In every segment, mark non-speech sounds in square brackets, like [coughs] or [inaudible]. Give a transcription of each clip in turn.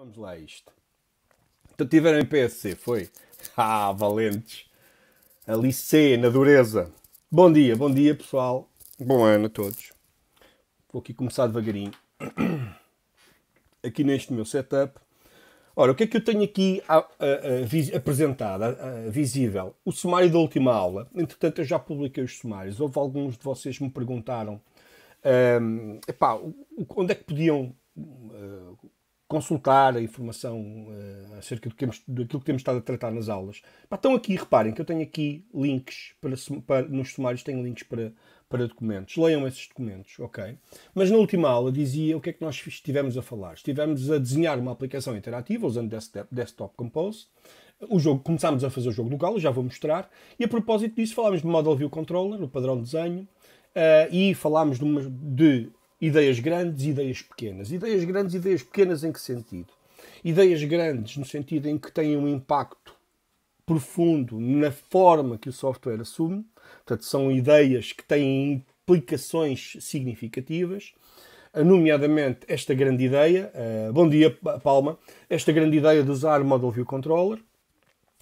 Vamos lá a isto. Então tiveram em PSC, foi? [laughs] Ah, valentes. Ali C, na dureza. Bom dia, bom dia pessoal. Bom ano a todos. Vou aqui começar devagarinho. [clears throat] Aqui neste meu setup. Ora, o que é que eu tenho aqui a, a, a, apresentado, visível? O sumário da última aula. Entretanto, eu já publiquei os sumários. Houve alguns de vocês que me perguntaram um, epá, onde é que podiam uh, consultar a informação uh, acerca do que temos, daquilo que temos estado a tratar nas aulas. Pá, estão aqui, reparem que eu tenho aqui links para, para, nos sumários tenho links para, para documentos. Leiam esses documentos, ok? Mas na última aula dizia o que é que nós estivemos a falar. Estivemos a desenhar uma aplicação interativa usando Desktop, desktop Compose. O jogo, começámos a fazer o jogo do Galo, já vou mostrar. E a propósito disso, falámos de Model View Controller, o padrão de desenho, uh, e falámos de, uma, de Ideias grandes, ideias pequenas. Ideias grandes, ideias pequenas em que sentido? Ideias grandes no sentido em que têm um impacto profundo na forma que o software assume, portanto, são ideias que têm implicações significativas, eh, nomeadamente esta grande ideia, uh, bom dia Palma, esta grande ideia de usar Model View Controller,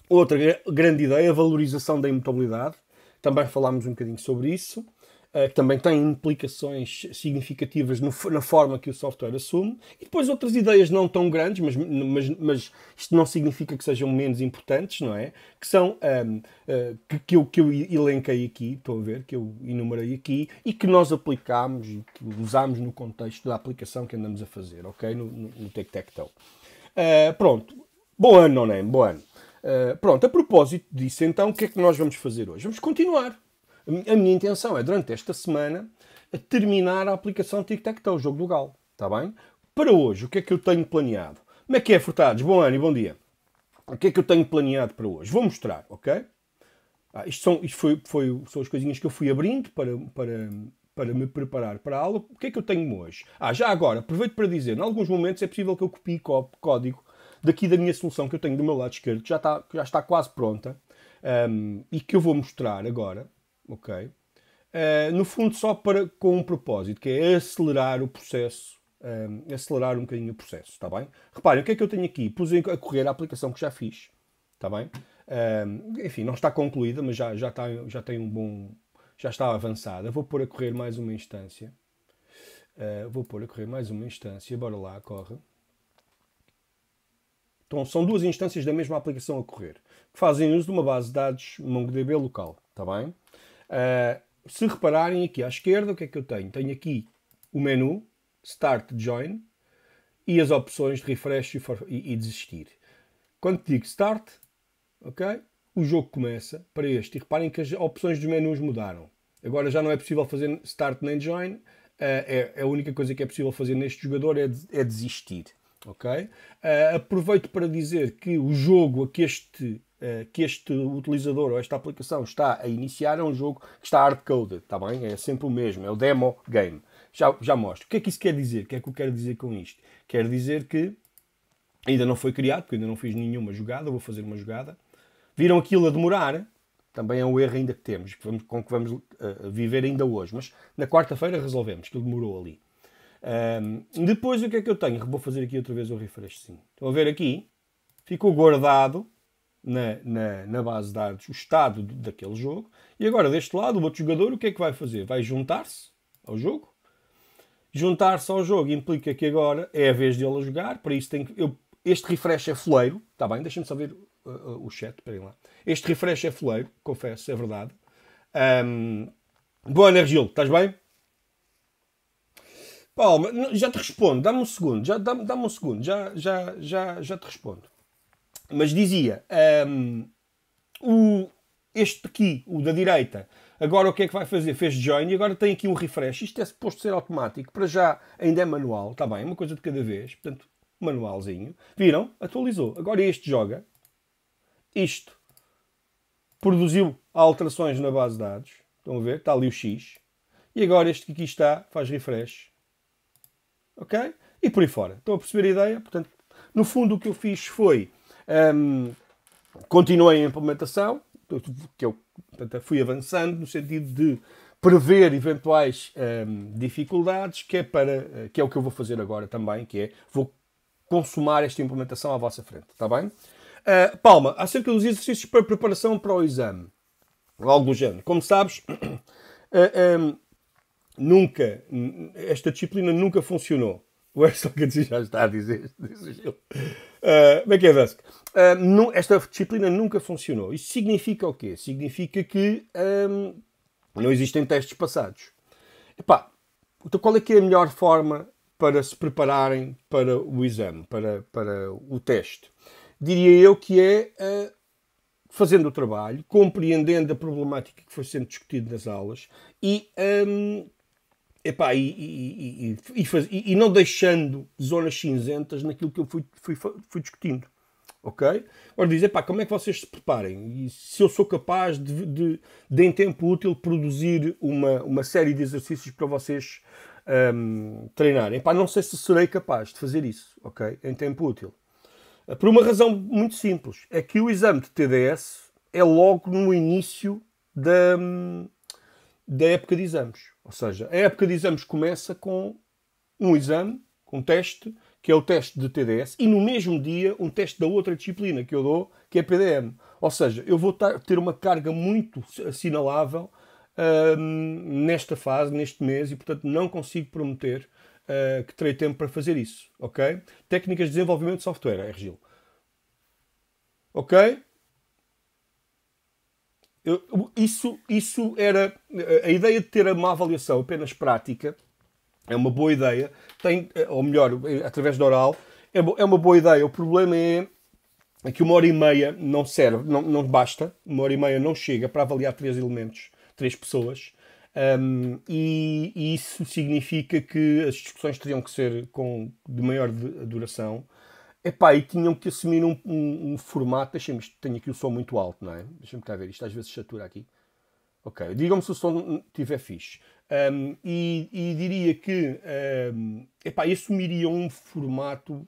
outra grande ideia, a valorização da imutabilidade, também falámos um bocadinho sobre isso, eh, que também têm implicações significativas no, na forma que o software assume, e depois outras ideias não tão grandes, mas, mas, mas isto não significa que sejam menos importantes, não é? Que são um, ehm, uh, eh, que, que, eu, que eu elenquei aqui, estão a ver, que eu enumerei aqui, e que nós aplicámos e que usámos no contexto da aplicação que andamos a fazer, ok? No, no, no Uh, pronto. Bom ano, não é? Bom ano. Uh, pronto, a propósito disso, então, o que é que nós vamos fazer hoje? Vamos continuar a minha intenção é, durante esta semana, terminar a aplicação Tic Tac Toe, o jogo do Galo. Está bem? Para hoje, o que é que eu tenho planeado? Como é que é, Furtados? Bom ano e bom dia. O que é que eu tenho planeado para hoje? Vou mostrar, ok? Ah, isto são, isto foi, foi, são as coisinhas que eu fui abrindo para, para, para me preparar para a aula. O que é que eu tenho hoje? Ah, já agora, aproveito para dizer, em alguns momentos é possível que eu copie código daqui da minha solução que eu tenho do meu lado esquerdo, que já está, já está quase pronta, um, e que eu vou mostrar agora ok? Uh, no fundo, só para, com um propósito, que é acelerar o processo, eh, acelerar um bocadinho o processo, está bem? Reparem, o que é que eu tenho aqui? Pus a correr a aplicação que já fiz, está bem? Eh, enfim, não está concluída, mas já, já, está, já tem um bom... já está avançada. Vou pôr a correr mais uma instância. Uh, vou pôr a correr mais uma instância, bora lá, corre. Então, são duas instâncias da mesma aplicação a correr, que fazem uso de uma base de dados MongoDB local, está bem? Uh, se repararem aqui à esquerda, o que é que eu tenho? Tenho aqui o menu Start Join e as opções de refresh e, for, e, e desistir. Quando digo Start, ok? O jogo começa para este. E reparem que as opções dos menus mudaram. Agora já não é possível fazer Start nem Join. Uh, é, a única coisa que é possível fazer neste jogador é, de, é desistir. Ok? Uh, aproveito para dizer que o jogo a que este eh, que este utilizador ou esta aplicação está a iniciar é um jogo que está hard-coded, está bem? É sempre o mesmo, é o demo game. Já, já mostro. O que é que isso quer dizer? O que é que eu quero dizer com isto? Quer dizer que ainda não foi criado, porque ainda não fiz nenhuma jogada, vou fazer uma jogada. Viram aquilo a demorar? Também é um erro ainda que temos, que vamos, com que vamos uh, viver ainda hoje. Mas na quarta-feira resolvemos, que ele demorou ali. Um, ehm, depois o que é que eu tenho? Vou fazer aqui outra vez o refresh. Sim. Estão a ver aqui? Ficou guardado na, na, na, base de dados o estado daquele jogo. E agora, deste lado, o outro jogador o que é que vai fazer? Vai juntar-se ao jogo. Juntar-se ao jogo implica que agora é a vez de ele jogar. Para isso, tem que, eu, este refresh é foleiro. Está bem, deixa me só ver uh, uh, o chat. espera lá. Este refresh é foleiro, confesso, é verdade. Um, boa, né, Gil, estás bem? Palma, já te respondo, dá-me um segundo, já dá-me dá um segundo, já, já, já, já te respondo. Mas dizia, um, ehm, o, este aqui, o da direita, agora o que é que vai fazer? Fez join e agora tem aqui um refresh. Isto é suposto ser automático, para já ainda é manual, está bem, é uma coisa de cada vez, portanto, manualzinho. Viram? Atualizou. Agora este joga, isto produziu alterações na base de dados, estão a ver? Está ali o X. E agora este que aqui está faz refresh. Ok? E por aí fora. Estão a perceber a ideia? Portanto, no fundo o que eu fiz foi um, continuei a implementação, que eu portanto, fui avançando no sentido de prever eventuais um, dificuldades, que é, para, eh, que é o que eu vou fazer agora também, que é vou consumar esta implementação à vossa frente, está bem? Uh, Palma, acerca dos exercícios para preparação para o exame, algo do género. Como sabes, uh, [clears throat] ah, um, nunca, esta disciplina nunca funcionou. O Erson Gatsi já está a dizer, [laughs] diz ah, como é que é Vasco ah, esta disciplina nunca funcionou. isso significa o quê? Significa que um, não existem testes passados. Epá, então qual é que é a melhor forma para se prepararem para o exame, para, para o teste? Diria eu que é uh, fazendo o trabalho, compreendendo a problemática que foi sendo discutida nas aulas e um, Epá, e, e, e, faz, e, não deixando zonas cinzentas naquilo que eu fui, fui, fui discutindo. Ok? Agora diz, epá, como é que vocês se preparem? E se eu sou capaz de, de, de em tempo útil, produzir uma, uma série de exercícios para vocês um, treinarem? Epá, não sei se serei capaz de fazer isso, ok? Em tempo útil. Ah, por uma razão muito simples. É que o exame de TDS é logo no início da hum, da época de exames. Ou seja, a época de exames começa com um exame, com um teste, que é o teste de TDS, e no mesmo dia um teste da outra disciplina que eu dou, que é PDM. Ou seja, eu vou ter uma carga muito assinalável hum, nesta fase, neste mês, e portanto não consigo prometer eh, que terei tempo para fazer isso. Ok? Técnicas de desenvolvimento de software, é, Ok? Isso, isso era. Eh, a ideia de ter uma avaliação apenas prática é uma boa ideia, tem, eh, ou melhor, eh, através do oral, é, é uma boa ideia. O problema é, é que uma hora e meia não serve, não, não basta, uma hora e meia não chega para avaliar três elementos, três pessoas, um, e, e, isso significa que as discussões teriam que ser com, de maior duração Epá, e tinham que assumir um, um, um formato. Deixa-me, tenho aqui o som muito alto, não é? Deixa-me cá ver, isto às vezes satura aqui. Ok, digam-me se o som estiver fixe. Um, e, e, diria que, um, epá, assumiriam um formato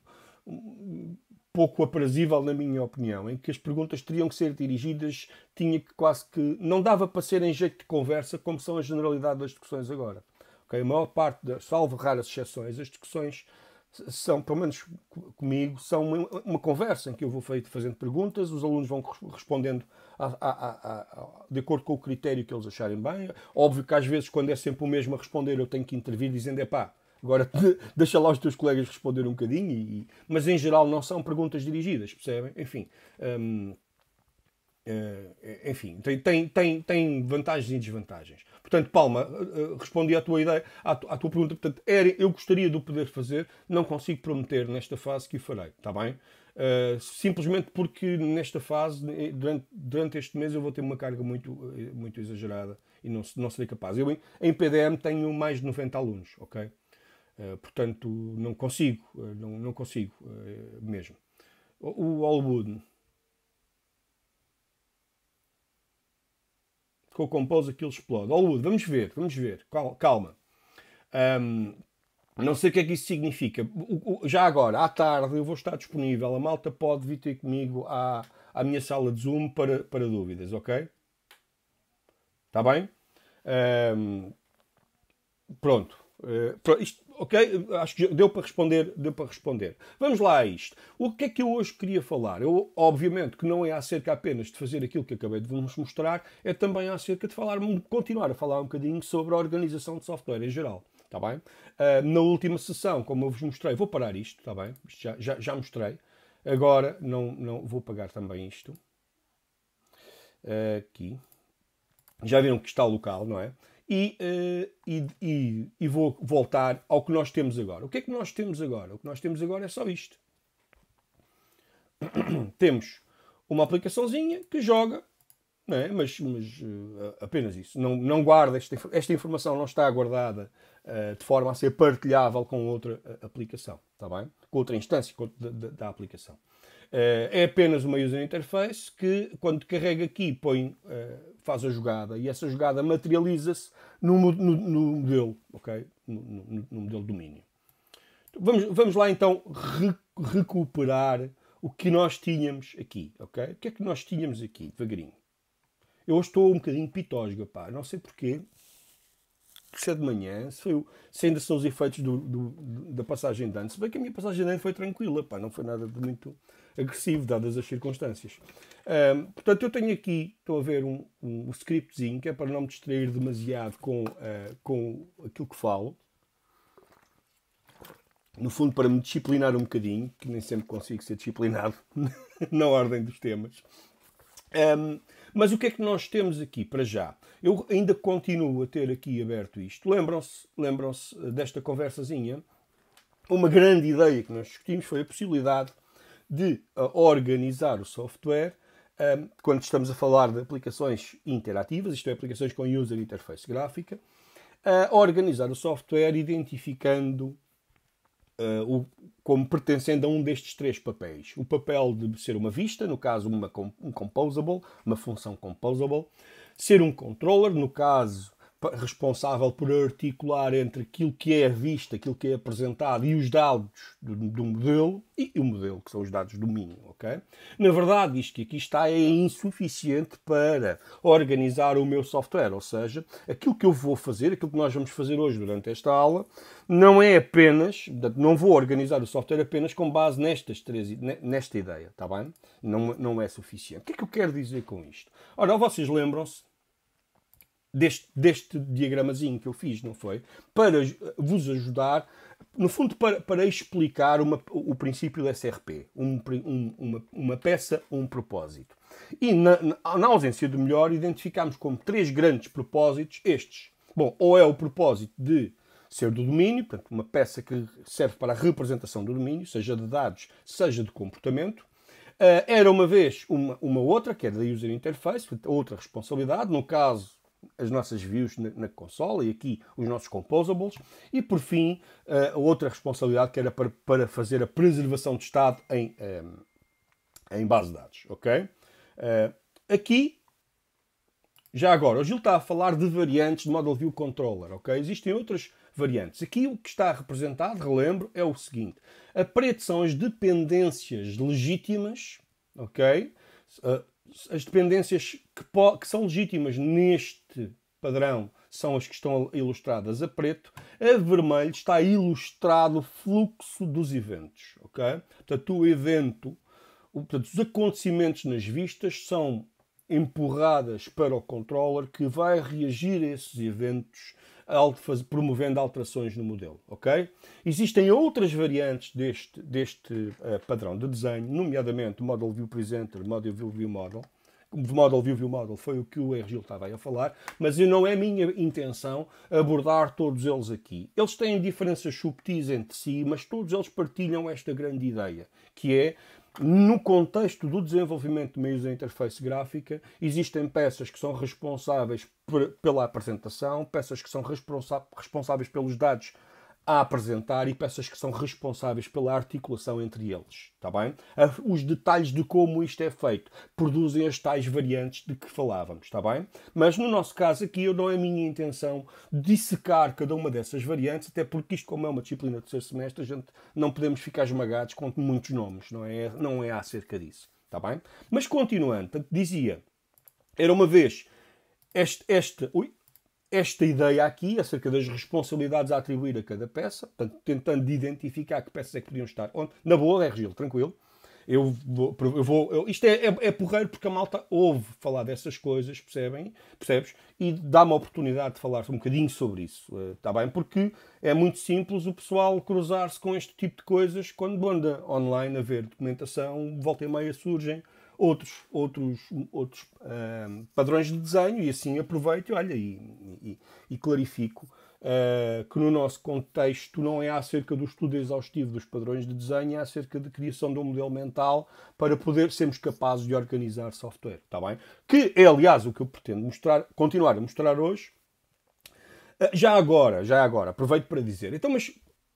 pouco aprazível, na minha opinião, em que as perguntas teriam que ser dirigidas, tinha que quase que. Não dava para ser em jeito de conversa, como são a generalidade das discussões agora. Ok. A maior parte, da, salvo raras exceções, as discussões são, pelo menos comigo, são uma, uma, conversa em que eu vou fazendo perguntas, os alunos vão respondendo a, a, a, de acordo com o critério que eles acharem bem. Óbvio que às vezes, quando é sempre o mesmo a responder, eu tenho que intervir dizendo: é pá, agora te, [laughs] deixa lá os teus colegas responder um bocadinho. E, mas em geral não são perguntas dirigidas, percebem? Enfim. Hum, Uh, enfim, tem, tem, tem, tem vantagens e desvantagens. Portanto, Palma, uh, respondi à tua ideia, à, à, tua pergunta. Portanto, era, eu gostaria de o poder fazer, não consigo prometer nesta fase que o farei, está bem? Uh, simplesmente porque nesta fase, durante, durante este mês, eu vou ter uma carga muito, muito exagerada e não, não serei capaz. Eu, em, em PDM, tenho mais de 90 alunos, ok? portanto, não consigo, não, não consigo mesmo. O, o Allwood com o compose aquilo explode. Hollywood, vamos ver, vamos ver, calma. Um, não sei o que é que isso significa. Já agora, à tarde, eu vou estar disponível. A malta pode vir ter comigo à, à minha sala de Zoom para, para dúvidas, ok? Está bem? Um, pronto. Uh, isto, Ok? Acho que deu para responder. Deu para responder. Vamos lá a isto. O que é que eu hoje queria falar? Eu, obviamente, que não é acerca apenas de fazer aquilo que acabei de vos mostrar, é também acerca de falar, continuar a falar um bocadinho sobre a organização de software em geral. Está bem? Uh, na última sessão, como eu vos mostrei, vou parar isto, está bem? Já, já, já mostrei. Agora não, não vou pagar também isto. Uh, aqui. Já viram que está local, não é? e, uh, e, e, e, vou voltar ao que nós temos agora. O que é que nós temos agora? O que nós temos agora é só isto. [coughs] temos uma aplicaçãozinha que joga, não é? mas, mas uh, apenas isso. Não, não guarda, esta, esta informação não está guardada uh, de forma a ser partilhável com outra aplicação, está bem? Com outra instância da, da, da aplicação. Eh, é apenas uma user interface que, quando carrega aqui, põe, eh, faz a jogada e essa jogada materializa-se no, no, no, modelo, ok? No, no modelo domínio. Então, vamos, vamos lá então re recuperar o que nós tínhamos aqui, ok? O que é que nós tínhamos aqui, devagarinho? Eu estou um bocadinho pitosga, pá, não sei porquê cedo é de manhã, se, eu, se ainda são os efeitos do, do, da passagem de ano, se bem que a minha passagem de ano foi tranquila, pá, não foi nada de muito agressivo, dadas as circunstâncias. Um, portanto, eu tenho aqui, estou a ver um, um, um scriptzinho, que é para não me distrair demasiado com, uh, com aquilo que falo. No fundo, para me disciplinar um bocadinho, que nem sempre consigo ser disciplinado [laughs] na ordem dos temas. Um, mas o que é que nós temos aqui para já? Eu ainda continuo a ter aqui aberto isto. Lembram-se lembram eh, desta conversazinha? Uma grande ideia que nós discutimos foi a possibilidade de eh, organizar o software um, ehm, quando estamos a falar de aplicações interativas, isto é, aplicações com user interface gráfica, a eh, organizar o software identificando uh, o, como pertencendo a um destes três papéis. O papel de ser uma vista, no caso uma, um composable, uma função composable, ser um controller, no caso responsável por articular entre aquilo que é visto, aquilo que é apresentado e os dados do, do modelo e o modelo, que são os dados do mínimo. ok? Na verdade, isto que aqui está é insuficiente para organizar o meu software, ou seja, aquilo que eu vou fazer, aquilo que nós vamos fazer hoje durante esta aula, não é apenas, não vou organizar o software apenas com base nestas três, nesta ideia, está bem? Não, não é suficiente. O que é que eu quero dizer com isto? Ora, vocês lembram-se deste, deste diagramazinho que eu fiz, não foi? Para vos ajudar, no fundo, para, para explicar uma, o princípio do SRP, um, um, uma, uma peça, um propósito. E na, na ausência do melhor, identificámos como três grandes propósitos estes. Bom, ou é o propósito de ser do domínio, portanto, uma peça que serve para a representação do domínio, seja de dados, seja de comportamento. Uh, era uma vez uma, uma outra, que é da user interface, outra responsabilidade, no caso as nossas views na, na consola e aqui os nossos composables. E por fim, eh, a outra responsabilidade que era para, para fazer a preservação de estado em, em base de dados. Ok? Eh, aqui já agora, o Gil está a falar de variantes de Model View Controller, ok? Existem outras variantes. Aqui o que está representado, relembro, é o seguinte. A preto são as dependências legítimas, ok? Eh, as dependências que, que são legítimas neste padrão são as que estão ilustradas a preto, a vermelho está ilustrado o fluxo dos eventos, ok? Portanto, o evento, portanto, os acontecimentos nas vistas são empurradas para o controller que vai reagir a esses eventos promovendo alterações no modelo, ok? Existem outras variantes deste, deste uh, padrão de desenho, nomeadamente Model View Presenter, Model View View Model, o model view view model foi o que o Ergil estava aí a falar, mas não é minha intenção abordar todos eles aqui. Eles têm diferenças subtis entre si, mas todos eles partilham esta grande ideia, que é no contexto do desenvolvimento de meios da interface gráfica, existem peças que são responsáveis pela apresentação, peças que são responsáveis pelos dados a apresentar e peças que são responsáveis pela articulação entre eles, está bem? Os detalhes de como isto é feito produzem as tais variantes de que falávamos, está bem? Mas no nosso caso aqui eu não é a minha intenção dissecar cada uma dessas variantes, até porque isto como é uma disciplina de terceiro semestre, a gente não podemos ficar esmagados com muitos nomes, não é, não é acerca disso, está bem? Mas continuando, dizia, era uma vez este, este, esta ideia aqui acerca das responsabilidades a atribuir a cada peça, portanto, tentando identificar que peças é que podiam estar onde. Na boa, é Regil, tranquilo. Eu vou. Eu vou eu, isto é, é, é, porreiro porque a malta ouve falar dessas coisas, percebem? Percebes? E dá-me a oportunidade de falar um bocadinho sobre isso, está eh, bem? Porque é muito simples o pessoal cruzar-se com este tipo de coisas quando anda online a ver documentação, volta e meia surgem outros, outros, outros uh, padrões de desenho e assim aproveito olha, e, e, e clarifico uh, que no nosso contexto não é acerca do estudo exaustivo dos padrões de desenho, é acerca da criação de um modelo mental para poder sermos capazes de organizar software, tá bem? Que é, aliás, o que eu pretendo mostrar, continuar a mostrar hoje. Uh, já agora, já agora, aproveito para dizer, então, mas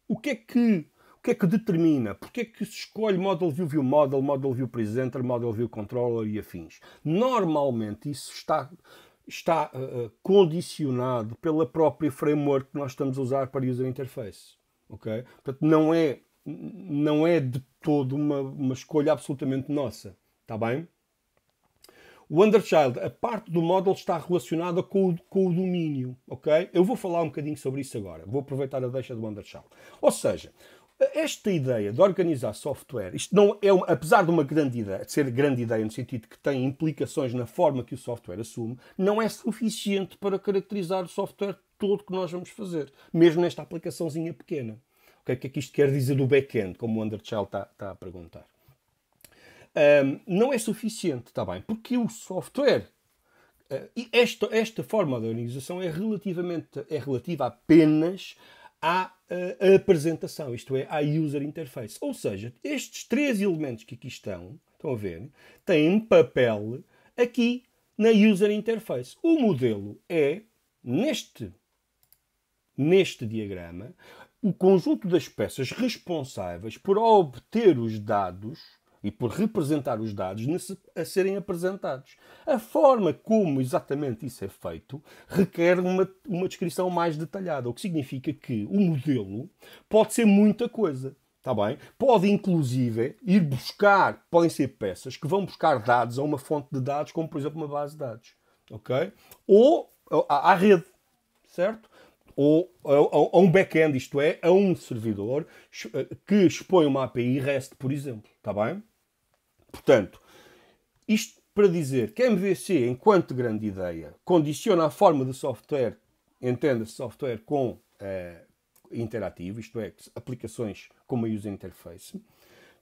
o que é que que é que determina? Porque é que se escolhe Model View View Model, Model View Presenter, Model View Controller e afins? Normalmente isso está, está uh, condicionado pela própria framework que nós estamos a usar para User Interface. Okay? Portanto, não é, não é de todo uma, uma escolha absolutamente nossa. Está bem? O Underchild, a parte do model está relacionada com o, com o, domínio, ok? Eu vou falar um bocadinho sobre isso agora. Vou aproveitar a deixa do Underchild. Ou seja, esta ideia de organizar software, isto não é, apesar de uma grande ideia, de ser grande ideia no sentido que tem implicações na forma que o software assume, não é suficiente para caracterizar o software todo que nós vamos fazer, mesmo nesta aplicaçãozinha pequena. O que é que isto quer dizer do back-end, como o Underchild está, está a perguntar? Um, não é suficiente, está bem, porque o software, uh, esta, esta forma de organização é, relativamente, é relativa apenas à uh, apresentação, isto é, à user interface. Ou seja, estes três elementos que aqui estão, estão a ver, têm um papel aqui na user interface. O modelo é, neste, neste diagrama, o conjunto das peças responsáveis por obter os dados e por representar os dados a serem apresentados. A forma como exatamente isso é feito requer uma, uma descrição mais detalhada, o que significa que o modelo pode ser muita coisa. tá bem? Pode, inclusive, ir buscar, podem ser peças que vão buscar dados a uma fonte de dados, como, por exemplo, uma base de dados. Ok? Ou à, à rede. Certo? ou a, um back-end, isto é, a um servidor eh, que expõe uma API REST, por exemplo. Está bem? Portanto, isto para dizer que a MVC, enquanto grande ideia, condiciona a forma de software, entenda-se software com eh, interativo, isto é, aplicações com uma user interface.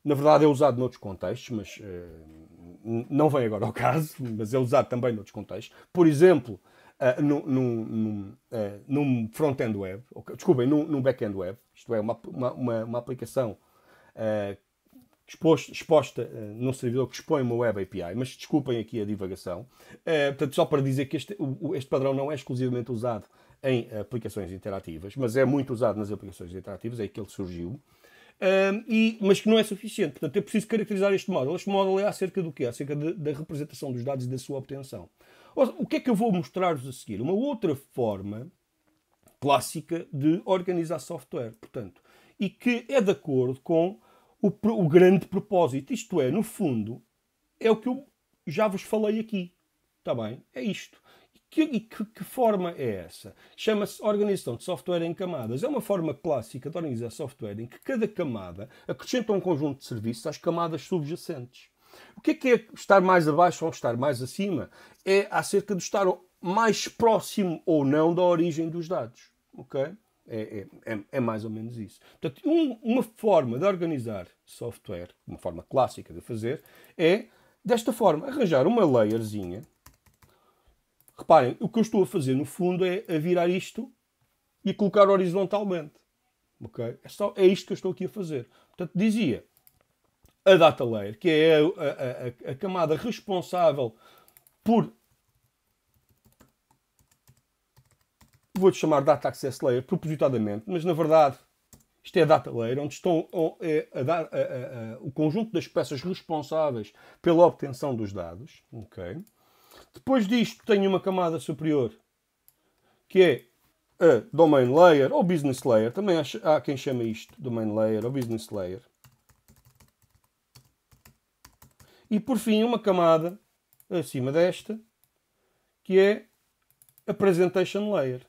Na verdade é usado noutros contextos, mas eh, não vem agora ao [laughs] caso, mas é usado também noutros contextos. Por exemplo, uh, num, num, uh, num front-end web, okay, desculpem, num, num back-end web, isto é, uma, uma, uma, uma aplicação uh, exposta eh, num servidor que expõe uma Web API, mas desculpem aqui a divagação. Eh, portanto, só para dizer que este, este padrão não é exclusivamente usado em aplicações interativas, mas é muito usado nas aplicações interativas, é que ele surgiu. Um, e, mas que não é suficiente. Portanto, é preciso caracterizar este módulo. Este módulo é acerca do quê? Acerca de, da representação dos dados e da sua obtenção. o que é que eu vou mostrar-vos a seguir? Uma outra forma clássica de organizar software, portanto, e que é de acordo com o, o grande propósito. Isto é, no fundo, é o que eu já vos falei aqui. Está bem? É isto. Que, que, que, forma é essa? Chama-se organização de software em camadas. É uma forma clássica de organizar software em que cada camada acrescenta um conjunto de serviços às camadas subjacentes. O que é que é estar mais abaixo ou estar mais acima? É acerca de estar mais próximo ou não da origem dos dados. ok? É, é, é, é, mais ou menos isso. Portanto, um, uma forma de organizar software, uma forma clássica de fazer, é desta forma, arranjar uma layerzinha. Reparem, o que eu estou a fazer no fundo é a virar isto e colocar horizontalmente. Okay? É, só, é isto que eu estou aqui a fazer. Portanto, dizia a data layer, que é a, a, a, a camada responsável por vou-te chamar Data Access Layer propositadamente, mas na verdade isto é a data layer, onde estão é, a, a, a, o conjunto das peças responsáveis pela obtenção dos dados. Okay. Depois disto, tenho uma camada superior, que é a domain layer ou business layer. Também há, há quem chama isto domain layer ou business layer. E por fim, uma camada acima desta, que é a presentation layer.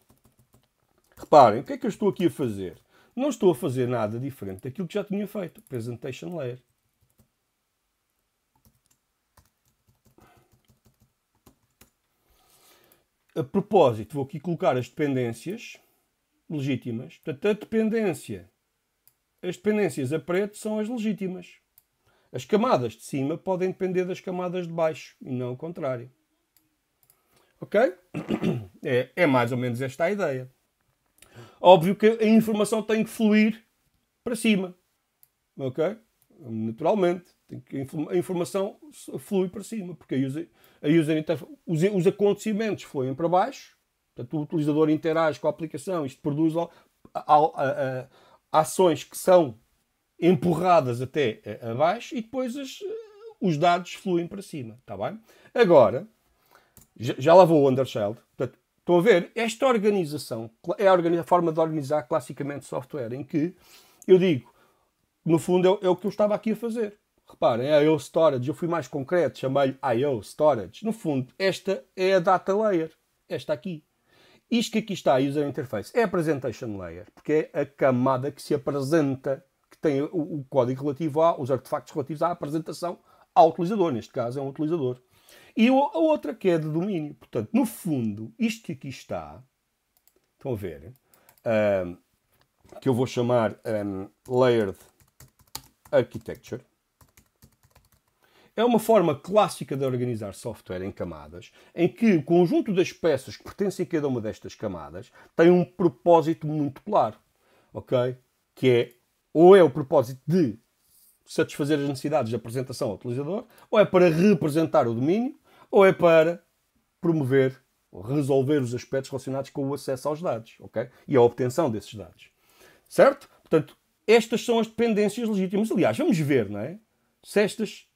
Reparem, o que é que eu estou aqui a fazer? Não estou a fazer nada diferente daquilo que já tinha feito. Presentation Layer. A propósito, vou aqui colocar as dependências legítimas. Portanto, a dependência, as dependências a preto são as legítimas. As camadas de cima podem depender das camadas de baixo e não o contrário. Ok? [coughs] É, é mais ou menos esta a ideia. Óbvio que a informação tem que fluir para cima. Ok? Naturalmente. Tem que, a informação flui para cima, porque aí os, os acontecimentos fluem para baixo, portanto, o utilizador interage com a aplicação, isto produz a, a, a, ações que são empurradas até abaixo e depois as, os dados fluem para cima, está bem? Agora, já, já lá vou o Undershield, portanto, Estão a ver? Esta organização é a, forma de organizar classicamente software, em que eu digo, no fundo, é, o é que eu estava aqui a fazer. Reparem, é IO Storage. Eu fui mais concreto, chamei-lhe IO Storage. No fundo, esta é a data layer. Esta aqui. Isto que aqui está, a user interface, é a presentation layer, porque é a camada que se apresenta, que tem o, o código relativo a, os artefactos relativos à apresentação ao utilizador. Neste caso, é um utilizador. E a outra que é de domínio. Portanto, no fundo, isto que aqui está, estão a ver, que eu vou chamar um, Layered Architecture, é uma forma clássica de organizar software em camadas, em que o conjunto das peças que pertencem a cada uma destas camadas tem um propósito muito claro, ok? Que é, ou é o propósito de satisfazer as necessidades de apresentação ao utilizador, ou é para representar o domínio, ou é para promover, resolver os aspectos relacionados com o acesso aos dados ok? e a obtenção desses dados. Certo? Portanto, estas são as dependências legítimas. Aliás, vamos ver, não é? Se estas.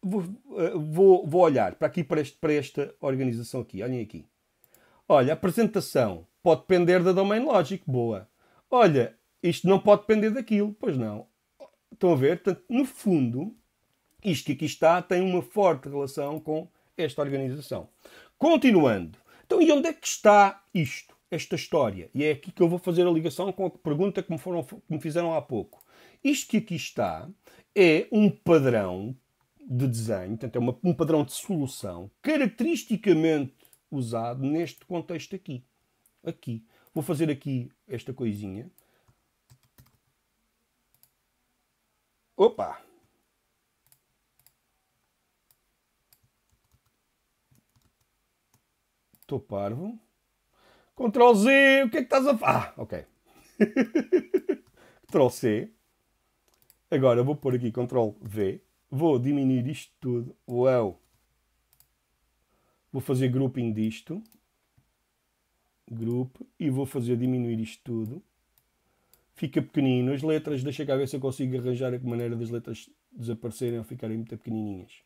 Vou, eh, vou, vou olhar para aqui, para, este, para esta organização aqui. Olhem aqui. Olha, a apresentação pode depender da domain logic. Boa. Olha, isto não pode depender daquilo. Pois não. Estão a ver? Portanto, no fundo, isto que aqui está tem uma forte relação com esta organização. Continuando. Então, e onde é que está isto, esta história? E é aqui que eu vou fazer a ligação com a pergunta que me, foram, que me fizeram há pouco. Isto que aqui está é um padrão de desenho, portanto, é uma, um padrão de solução caracteristicamente usado neste contexto aqui. Aqui. Vou fazer aqui esta coisinha. Opa! Estou parvo. Ctrl Z, o que é que estás a... fazer? Ah, ok. [laughs] Ctrl C. Agora vou pôr aqui Ctrl V. Vou diminuir isto tudo. Uau! Vou fazer grouping disto. Group. E vou fazer diminuir isto tudo. Fica pequenino. As letras, deixa cá ver se eu consigo arranjar a maneira das letras desaparecerem ou ficarem muito pequenininhas.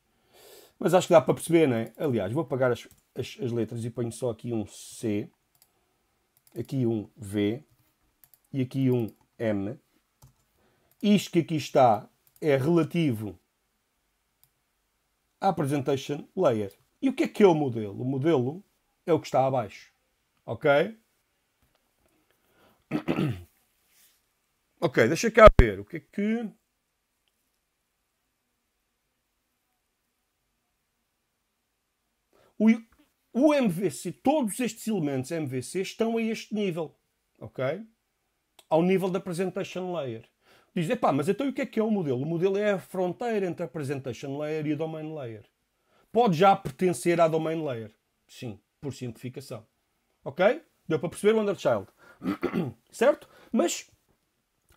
Mas acho que dá para perceber, não é? Aliás, vou apagar as, as, as letras e ponho só aqui um C, aqui um V e aqui um M. Isto que aqui está é relativo à Presentation Layer. E o que é que é o modelo? O modelo é o que está abaixo. Ok? [coughs] Ok, deixa cá ver o que é que O, o MVC, todos estes elementos MVC estão a este nível, ok? Ao nível da Presentation Layer. Diz, epá, mas então o que é que é o modelo? O modelo é a fronteira entre a Presentation Layer e a Domain Layer. Pode já pertencer à Domain Layer. Sim, por simplificação. Ok? Deu para perceber, Wonderchild? [clears throat] certo? Mas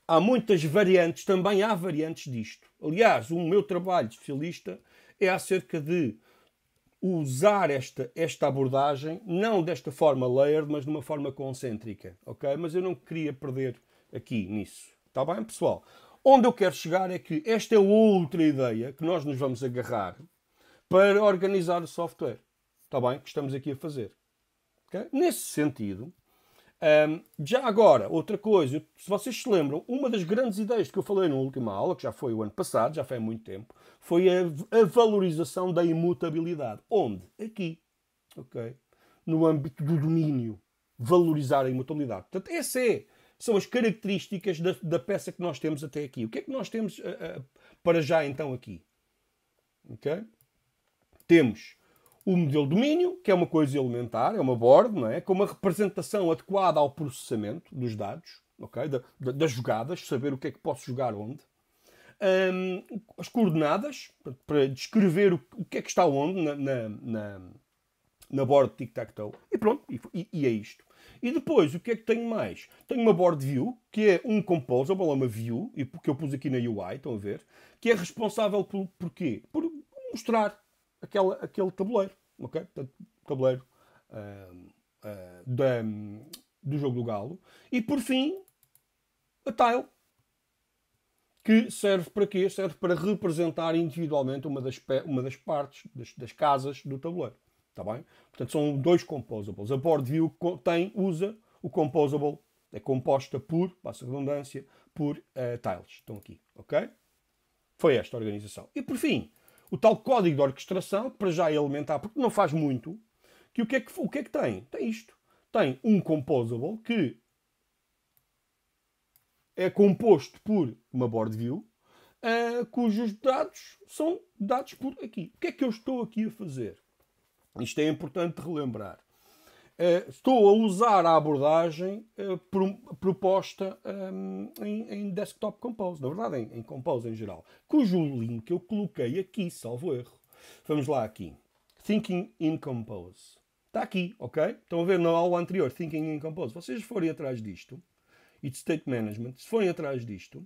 há muitas variantes, também há variantes disto. Aliás, o meu trabalho de especialista é acerca de usar esta, esta abordagem, não desta forma layered, mas de uma forma concêntrica, ok? Mas eu não queria perder aqui nisso, está bem, pessoal? Onde eu quero chegar é que esta é outra ideia que nós nos vamos agarrar para organizar o software, está bem? Que estamos aqui a fazer. Okay? Nesse sentido, um, já agora, outra coisa, se vocês se lembram, uma das grandes ideias que eu falei na última aula, que já foi o ano passado, já foi há muito tempo, foi a, a valorização da imutabilidade. Onde? Aqui. ok No âmbito do domínio. Valorizar a imutabilidade. Portanto, essas é, são as características da, da, peça que nós temos até aqui. O que é que nós temos uh, uh, para já então aqui? ok Temos o modelo domínio, que é uma coisa elementar, é uma board não é? com uma representação adequada ao processamento dos dados, okay? Da, da, das jogadas, saber o que é que posso jogar onde. Um, as coordenadas, para descrever o, o, que é que está onde na, na, na, na de tic-tac-toe. E pronto, e, e, é isto. E depois, o que é que tenho mais? Tenho uma board view, que é um composable, uma view, e que eu pus aqui na UI, estão a ver, que é responsável por, por quê? Por mostrar aquela, aquele tabuleiro, ok? Portanto, tabuleiro uh, uh, da, do jogo do galo. E por fim, a tile, que serve para quê? Serve para representar individualmente uma das, uma das partes, das, das casas do tabuleiro. Está bem? Portanto, são dois composables. A board view tem, usa o composable, é composta por, passa a redundância, por uh, tiles. Estão aqui, ok? Foi esta a organização. E por fim, o tal código de orquestração, que para já é elementar, porque não faz muito, que o que é que, o que, é que tem? Tem isto. Tem um composable que é composto por uma board view, uh, cujos dados são dados por aqui. O que é que eu estou aqui a fazer? Isto é importante relembrar. Eh, estou a usar a abordagem eh, proposta ehm, em, Desktop Compose, na verdade em, em Compose em geral, cujo link eu coloquei aqui, salvo erro. Vamos lá aqui. Thinking in Compose. Está aqui, ok? Estão a ver na aula anterior, Thinking in Compose. Vocês forem atrás disto, e de State Management, se forem atrás disto,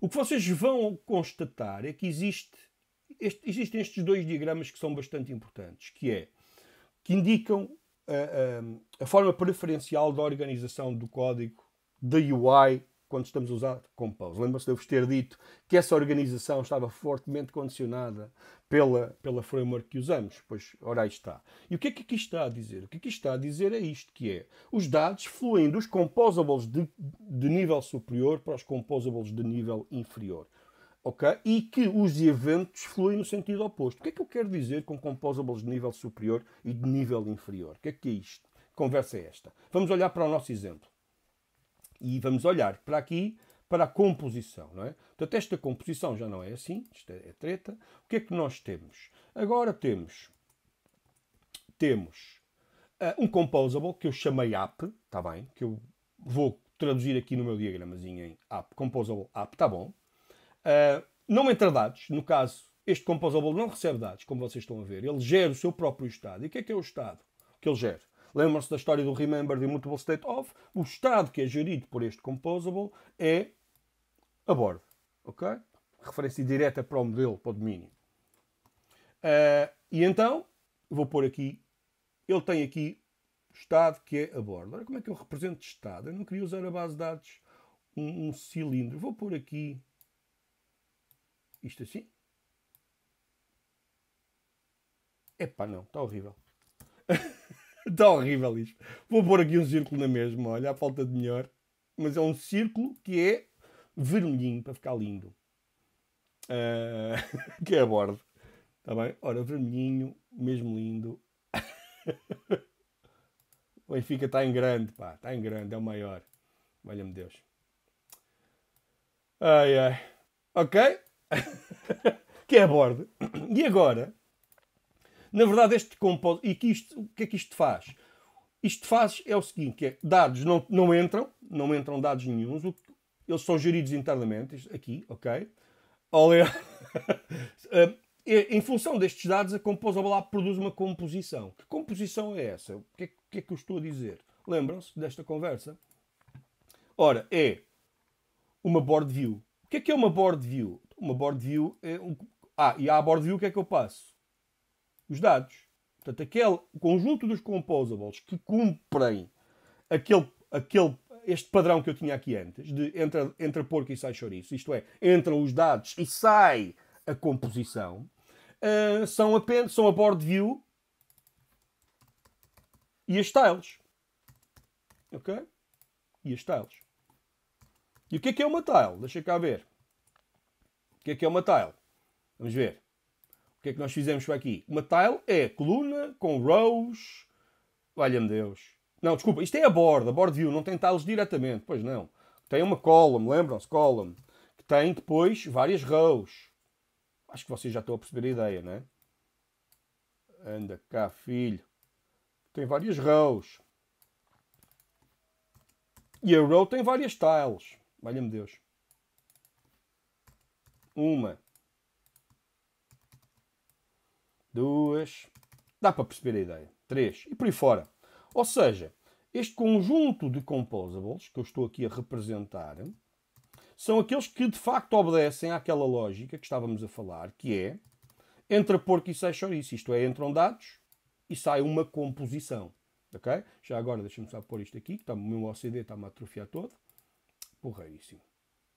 o que vocês vão constatar é que existe, este, existem estes dois diagramas que são bastante importantes, que é que indicam a, eh, a, eh, a forma preferencial da organização do código da UI quando estamos a usar Compose. Lembra-se de eu vos ter dito que essa organização estava fortemente condicionada pela, pela framework que usamos? Pois, ora aí está. E o que é que aqui está a dizer? O que é aqui está a dizer é isto, que é os dados fluem dos composables de, de nível superior para os composables de nível inferior ok? E que os eventos fluem no sentido oposto. O que é que eu quero dizer com composables de nível superior e de nível inferior? O que é que é isto? conversa é esta. Vamos olhar para o nosso exemplo. E vamos olhar para aqui, para a composição, não é? Portanto, esta composição já não é assim, isto é, é treta. O que é que nós temos? Agora temos temos uh, um composable que eu chamei app, está bem? Que eu vou traduzir aqui no meu diagramazinho em app, composable app, está bom? Uh, não entra dados, no caso, este Composable não recebe dados, como vocês estão a ver. Ele gera o seu próprio estado. E o que é que é o estado que ele gera? Lembram-se da história do Remember the Immutable State of? O estado que é gerido por este Composable é a borda. Ok? Referência direta para o modelo, para o domínio. Uh, e então, vou pôr aqui, ele tem aqui estado que é a borda. como é que eu represento estado? Eu não queria usar a base de dados um, um cilindro. Vou pôr aqui isto assim. Epá, não, está horrível. Está [laughs] horrível isto. Vou pôr aqui um círculo na mesma, olha, à falta de melhor. Mas é um círculo que é vermelhinho, para ficar lindo. Uh, [laughs] que é a bordo. Está bem? Ora, vermelhinho, mesmo lindo. [laughs] o Benfica está em grande, pá. Está em grande, é o maior. Valha-me Deus. Ai, ai. Ok? [laughs] que é a borda. E agora, na verdade, este compósito. E que isto, o que é que isto faz? Isto faz é o seguinte: é, dados não, não entram, não entram dados nenhums, eles são geridos internamente, aqui, ok? Olha, [laughs] eh, em função destes dados, a Composablab produz uma composição. Que composição é essa? O que é, que, é que eu estou a dizer? Lembram-se desta conversa? Ora, é uma board view. O que é que é uma board view? Uma board view é um. Ah, e à board view o que é que eu passo? Os dados. Portanto, aquele conjunto dos composables que cumprem aquele, aquele, este padrão que eu tinha aqui antes, de entra, entra porco e sai chouriço, isto é, entram os dados e sai a composição, uh, são apenas são a board view e as tiles. Ok? E as tiles. E o que é que é uma tile? Deixa cá ver. O que é que é uma tile? Vamos ver. O que é que nós fizemos para aqui? Uma tile é coluna com rows. Valha-me Deus. Não, desculpa, isto é a borda, board view, não tem tiles diretamente, pois não. Tem uma column, lembram-se? Column. Que tem depois várias rows. Acho que vocês já estão a perceber a ideia, não é? Anda cá, filho. Tem várias rows. E a row tem várias tiles. Valha-me Deus. Uma. Duas. Dá para perceber a ideia. Três. E por aí fora. Ou seja, este conjunto de composables que eu estou aqui a representar são aqueles que de facto obedecem àquela lógica que estávamos a falar, que é entre porco e sai chouriço. Isto é, entram dados e sai uma composição. Ok? Já agora deixa-me só pôr isto aqui, que está, o meu OCD está-me a atrofiar todo. Porreiríssimo.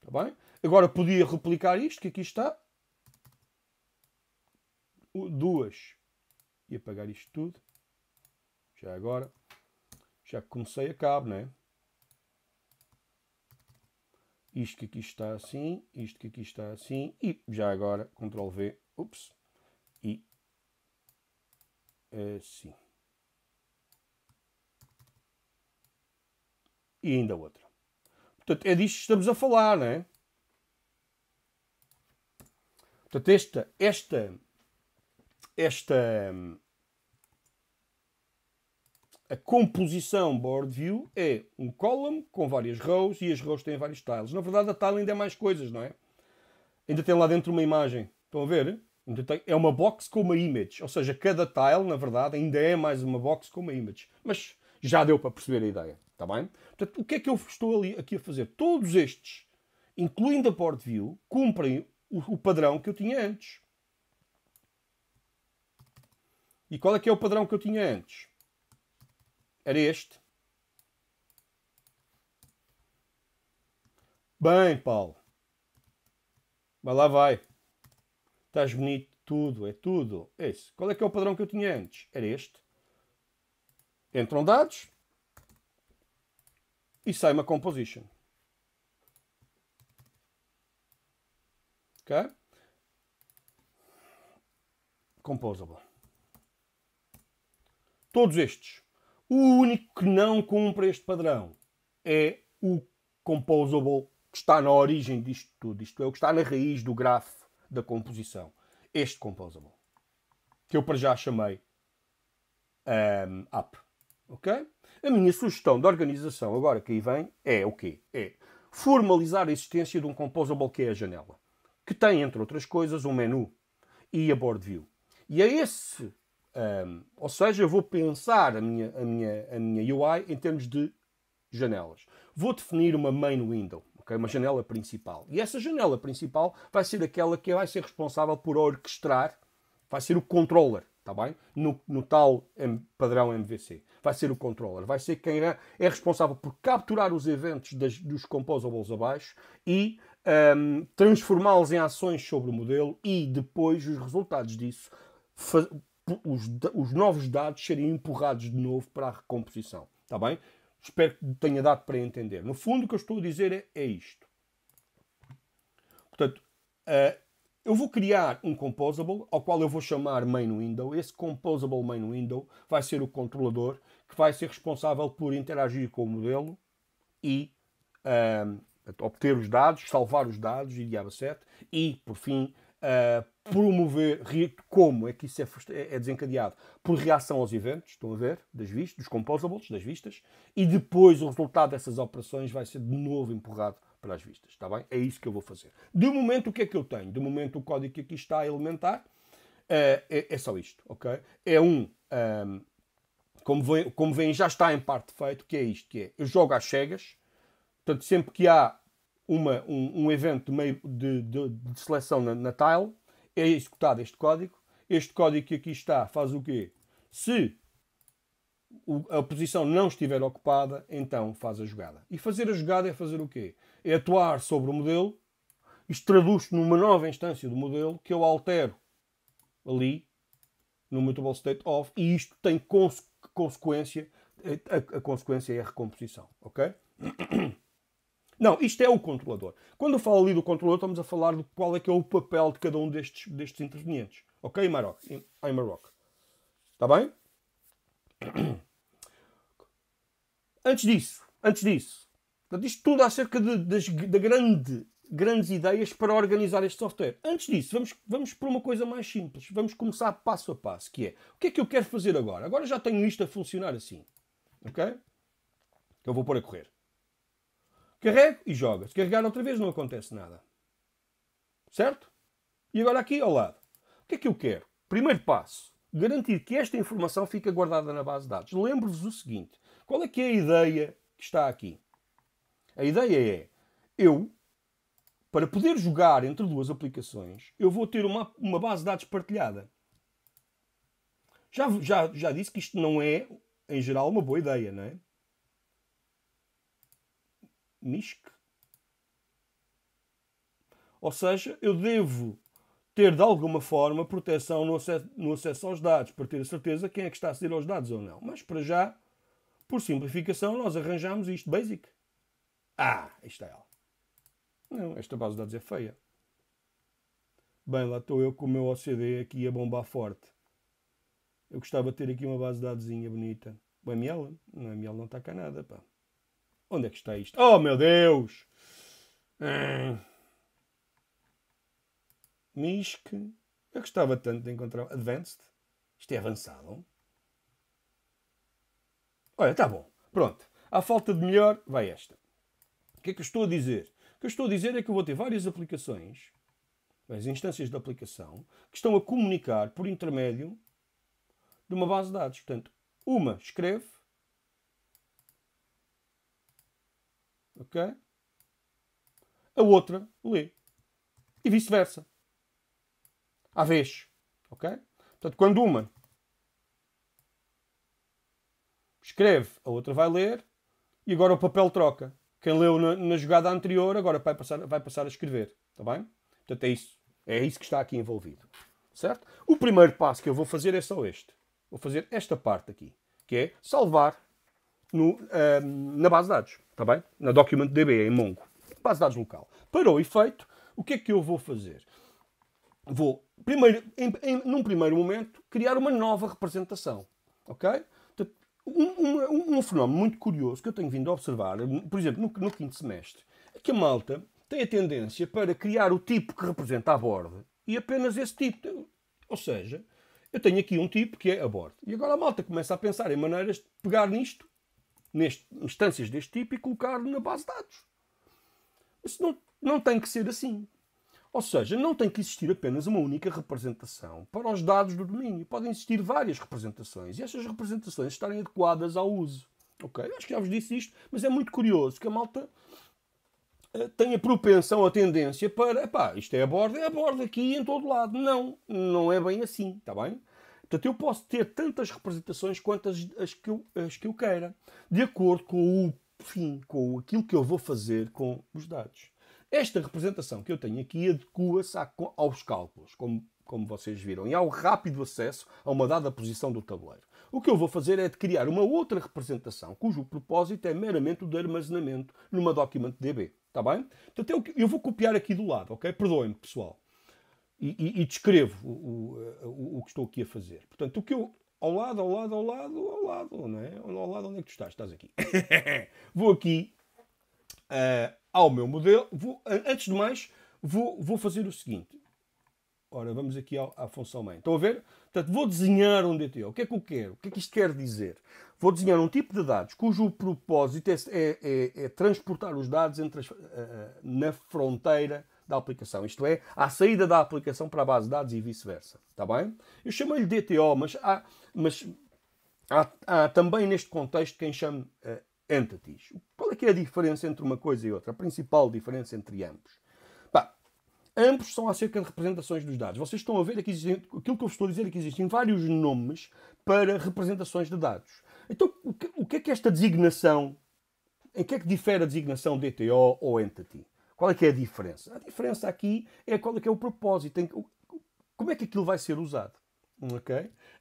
Tá bem? Agora podia replicar isto, que aqui está. Duas. E apagar isto tudo. Já agora. Já que comecei, a cabo, né? Isto que aqui está assim, isto que aqui está assim, e já agora, Ctrl V, ups, e assim. E ainda outra. Portanto, é disto que estamos a falar, não é? Portanto, esta, esta, esta, a composição board view é um column com várias rows e as rows têm vários tiles. Na verdade, a tile ainda é mais coisas, não é? Ainda tem lá dentro uma imagem. Estão a ver? É uma box com uma image. Ou seja, cada tile, na verdade, ainda é mais uma box com uma image. Mas já deu para perceber a ideia. Está bem? Portanto, o que é que eu estou ali, aqui a fazer? Todos estes, incluindo a Port View, cumprem o, o padrão que eu tinha antes. E qual é que é o padrão que eu tinha antes? Era este. Bem, Paulo. Vai lá, vai. Estás bonito, tudo, é tudo. Esse. Qual é que é o padrão que eu tinha antes? Era este. Entram dados, e sai uma composition. Ok? Composable. Todos estes. O único que não cumpre este padrão é o composable que está na origem disto tudo. Isto é o que está na raiz do grafo da composição. Este composable. Que eu para já chamei um, ehm, app. Ok? A minha sugestão de organização agora que aí vem é o quê? É formalizar a existência de um composable que é a janela, que tem, entre outras coisas, um menu e a board view. E é esse, um, ou seja, eu vou pensar a minha, a, minha, a minha UI em termos de janelas. Vou definir uma main window, okay? uma janela principal. E essa janela principal vai ser aquela que vai ser responsável por orquestrar, vai ser o controller Tá bem? No, no tal M, padrão MVC. Vai ser o controller, vai ser quem é, é responsável por capturar os eventos das, dos composables abaixo e um, transformá-los em ações sobre o modelo e depois os resultados disso, os, os novos dados serem empurrados de novo para a recomposição. Tá bem? Espero que tenha dado para entender. No fundo, o que eu estou a dizer é, é isto. Portanto, eh, eu vou criar um composable ao qual eu vou chamar main window. Esse composable main window vai ser o controlador que vai ser responsável por interagir com o modelo e obter os dados, salvar os dados e diabo 7 e, por fim, uh, promover como é que isso é, é, é, desencadeado por reação aos eventos, estão a ver, das vistas, dos composables, das vistas, e depois o resultado dessas operações vai ser de novo empurrado para as vistas, está bem? É isso que eu vou fazer. De momento, o que é que eu tenho? De momento, o código que aqui está a elementar é, é, é só isto, ok? É um, um ehm, como, vem, como já está em parte feito, que é isto, que é, eu jogo às cegas, portanto, sempre que há uma, um, um evento meio de, de, de seleção na, na tile, é executado este código, este código que aqui está faz o quê? Se a posição não estiver ocupada, então faz a jogada. E fazer a jogada é fazer o quê? é atuar sobre o modelo, isto traduz-se numa nova instância do modelo que eu altero ali no mutable state of e isto tem conse consequência, a, a, consequência é a recomposição, ok? Não, isto é o controlador. Quando eu falo ali do controlador, estamos a falar de qual é que é o papel de cada um destes, destes intervenientes. Ok, Maroc? I'm a rock. Está bem? [clears throat] Antes disso, antes disso, Portanto, isto tudo acerca de, das da grande, grandes ideias para organizar este software. Antes disso, vamos, vamos por uma coisa mais simples. Vamos começar passo a passo, que é o que é que eu quero fazer agora? Agora já tenho isto a funcionar assim. Ok? Eu vou pôr a correr. Carrego e joga. Se carregar outra vez não acontece nada. Certo? E agora aqui ao lado. O que é que eu quero? Primeiro passo. Garantir que esta informação fica guardada na base de dados. Lembro-vos o seguinte. Qual é que é a ideia que está aqui? A ideia é, eu, para poder jogar entre duas aplicações, eu vou ter uma, uma base de dados partilhada. Já, já, já disse que isto não é, em geral, uma boa ideia, não é? MISC. Ou seja, eu devo ter de alguma forma proteção no acesso, no acesso, aos dados, para ter a certeza quem é que está a aceder aos dados ou não. Mas para já, por simplificação, nós arranjamos isto basic. Ah, está ela. Não, esta base de dados é feia. Bem, lá estou eu com o meu OCD aqui a bombar forte. Eu gostava de ter aqui uma base de dadozinha bonita. O ML? O ML não está cá nada, pá. Onde é que está isto? Oh, meu Deus! Hum. MISC. Eu gostava tanto de encontrar... Advanced? Isto é avançado? Olha, está bom. Pronto. À falta de melhor, vai esta que é que eu estou a dizer? O que eu estou a dizer é que eu vou ter várias aplicações, as instâncias de aplicação, que estão a comunicar por intermédio de uma base de dados. Portanto, uma escreve, ok? A outra lê. E vice-versa. À vez, ok? Portanto, quando uma escreve, a outra vai ler, e agora o papel troca. Quem leu na, na jogada anterior agora vai passar, vai passar a escrever. Está bem? Portanto, é isso. É isso que está aqui envolvido. Certo? O primeiro passo que eu vou fazer é só este. Vou fazer esta parte aqui, que é salvar no, um, ehm, na base de dados. Está bem? Na document DB em Mongo. Base de dados local. Para o efeito, o que é que eu vou fazer? Vou, primeiro, em, em, num primeiro momento, criar uma nova representação. Ok? um, um, um, fenómeno muito curioso que eu tenho vindo a observar, por exemplo, no, no quinto semestre, é que a malta tem a tendência para criar o tipo que representa a borda e apenas esse tipo. Ou seja, eu tenho aqui um tipo que é a borda. E agora a malta começa a pensar em maneiras de pegar nisto, neste, instâncias deste tipo, e colocar na base de dados. Isso não, não tem que ser assim. Ou seja, não tem que existir apenas uma única representação para os dados do domínio. Podem existir várias representações e estas representações estarem adequadas ao uso. Ok? Acho que já vos disse isto, mas é muito curioso que a malta eh, tem a propensão, a tendência para, pá, isto é a borda, é a borda aqui em todo lado. Não, não é bem assim, está bem? Portanto, eu posso ter tantas representações quantas as que eu, as que eu queira, de acordo com o fim, com aquilo que eu vou fazer com os dados. Esta representação que eu tenho aqui adequa-se aos cálculos, como, como vocês viram, e ao rápido acesso a uma dada posição do tabuleiro. O que eu vou fazer é de criar uma outra representação, cujo propósito é meramente o de armazenamento numa document DB. Está bem? Portanto, é eu, eu vou copiar aqui do lado, ok? Perdoem-me, pessoal. E, e, e descrevo o, o, o que estou aqui a fazer. Portanto, o que eu, ao lado, ao lado, ao lado, ao lado, não é? Ao lado, onde é que tu estás? Estás aqui. [laughs] Vou aqui uh, ao meu modelo. Vou, antes de mais, vou, vou fazer o seguinte. Ora, vamos aqui à, à função main. Estão a ver? Portanto, vou desenhar um DTO. O que é que eu quero? O que é que isto quer dizer? Vou desenhar um tipo de dados cujo propósito é, é, é, é transportar os dados entre as, eh, eh, na fronteira da aplicação, isto é, à saída da aplicação para a base de dados e vice-versa. Está bem? Eu chamo-lhe DTO, mas há, mas há, há, também neste contexto quem chame uh, entities. Qual é que é a diferença entre uma coisa e outra? A principal diferença entre ambos? Bah, ambos são acerca de representações dos dados. Vocês estão a ver aqui, aquilo que eu estou a dizer é que existem vários nomes para representações de dados. Então, o que, o que é que esta designação, em que é que difere a designação DTO ou Entity? Qual é que é a diferença? A diferença aqui é qual é que é o propósito, como é que aquilo vai ser usado. Ok?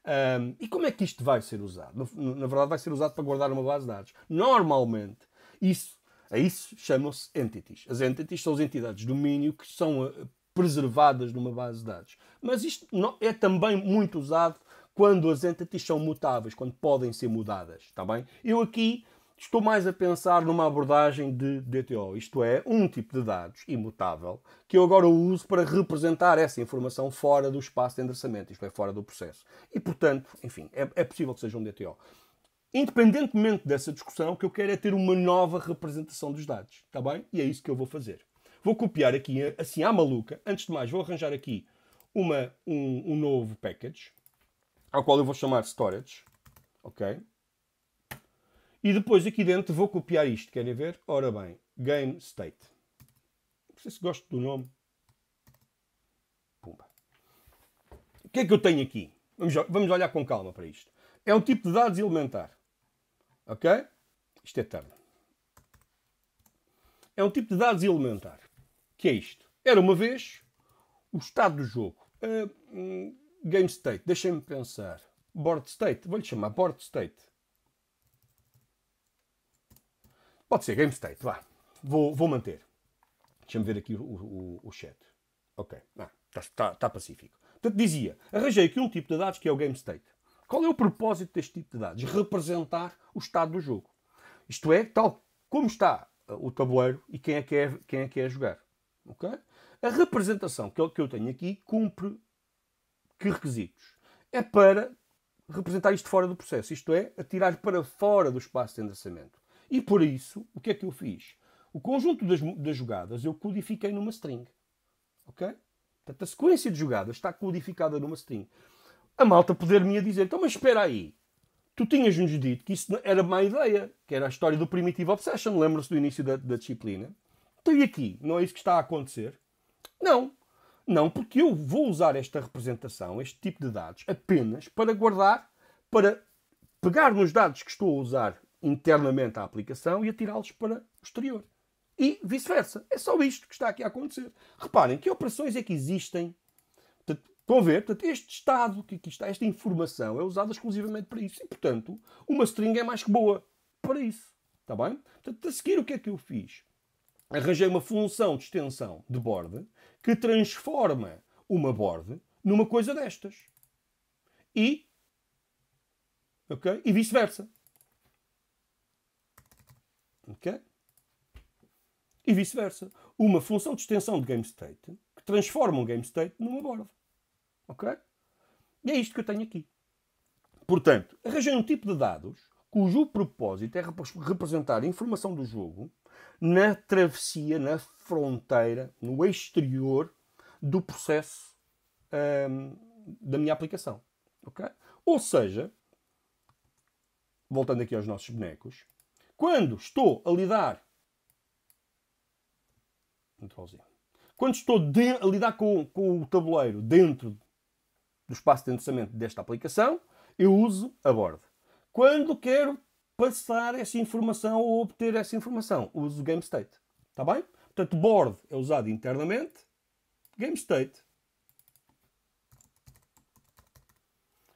Um, e como é que isto vai ser usado? Na, verdade, vai ser usado para guardar uma base de dados. Normalmente, isso, a isso chamam-se entities. As entities são as entidades de domínio que são eh, preservadas numa base de dados. Mas isto é também muito usado quando as entities são mutáveis, quando podem ser mudadas, está bem? Eu aqui Estou mais a pensar numa abordagem de DTO, isto é, um tipo de dados imutável que eu agora uso para representar essa informação fora do espaço de endereçamento, isto é, fora do processo. E, portanto, enfim, é, é possível que seja um DTO. Independentemente dessa discussão, o que eu quero é ter uma nova representação dos dados, está bem? E é isso que eu vou fazer. Vou copiar aqui, assim à maluca. Antes de mais, vou arranjar aqui uma, um, um novo package, ao qual eu vou chamar storage, ok? E depois aqui dentro vou copiar isto, querem ver? Ora bem, game state. Não sei se gosto do nome. Pumba. O que é que eu tenho aqui? Vamos, vamos olhar com calma para isto. É um tipo de dados elementar. Ok? Isto é tarde. É um tipo de dados elementar. Que é isto. Era uma vez o estado do jogo. Uh, game state. Deixem-me pensar. Board state. Vou-lhe chamar board state Pode ser, game state, vá. Vou, vou manter. Deixa-me ver aqui o, o, o chat. Ok, está ah, tá, tá pacífico. Portanto, dizia, arranjei aqui um tipo de dados que é o game state. Qual é o propósito deste tipo de dados? Representar o estado do jogo. Isto é, tal como está uh, o tabuleiro e quem é que é, quem é, que é a jogar. Ok? A representação que eu, que eu tenho aqui cumpre que requisitos? É para representar isto fora do processo, isto é, atirar para fora do espaço de endereçamento. E por isso, o que é que eu fiz? O conjunto das, das jogadas eu codifiquei numa string. Ok? Portanto, a sequência de jogadas está codificada numa string. A malta poder-me dizer, então, mas espera aí, tu tinhas-nos dito que isso era má ideia, que era a história do Primitive Obsession, lembra-se do início da, da, disciplina. Então e aqui? Não é isso que está a acontecer? Não. Não, porque eu vou usar esta representação, este tipo de dados, apenas para guardar, para pegar nos dados que estou a usar internamente à aplicação e atirá-los para o exterior. E vice-versa. É só isto que está aqui a acontecer. Reparem, que operações é que existem? Portanto, estão a ver? Portanto, este estado que aqui está, esta informação, é usada exclusivamente para isso. E, portanto, uma string é mais que boa para isso. Está bem? Portanto, a seguir, o que é que eu fiz? Arranjei uma função de extensão de borda que transforma uma borda numa coisa destas. E, okay? e vice-versa ok? E vice-versa. Uma função de extensão de game state que transforma um game state numa borda. Ok? E é isto que eu tenho aqui. Portanto, arranjei um tipo de dados cujo propósito é representar a informação do jogo na travessia, na fronteira, no exterior do processo hum, da minha aplicação. Ok? Ou seja, voltando aqui aos nossos bonecos, quando estou a lidar. Quando estou de, a lidar com, com o tabuleiro dentro do espaço de endereçamento desta aplicação, eu uso a borda. Quando quero passar essa informação ou obter essa informação, uso o state. Está bem? Portanto, board é usado internamente, game state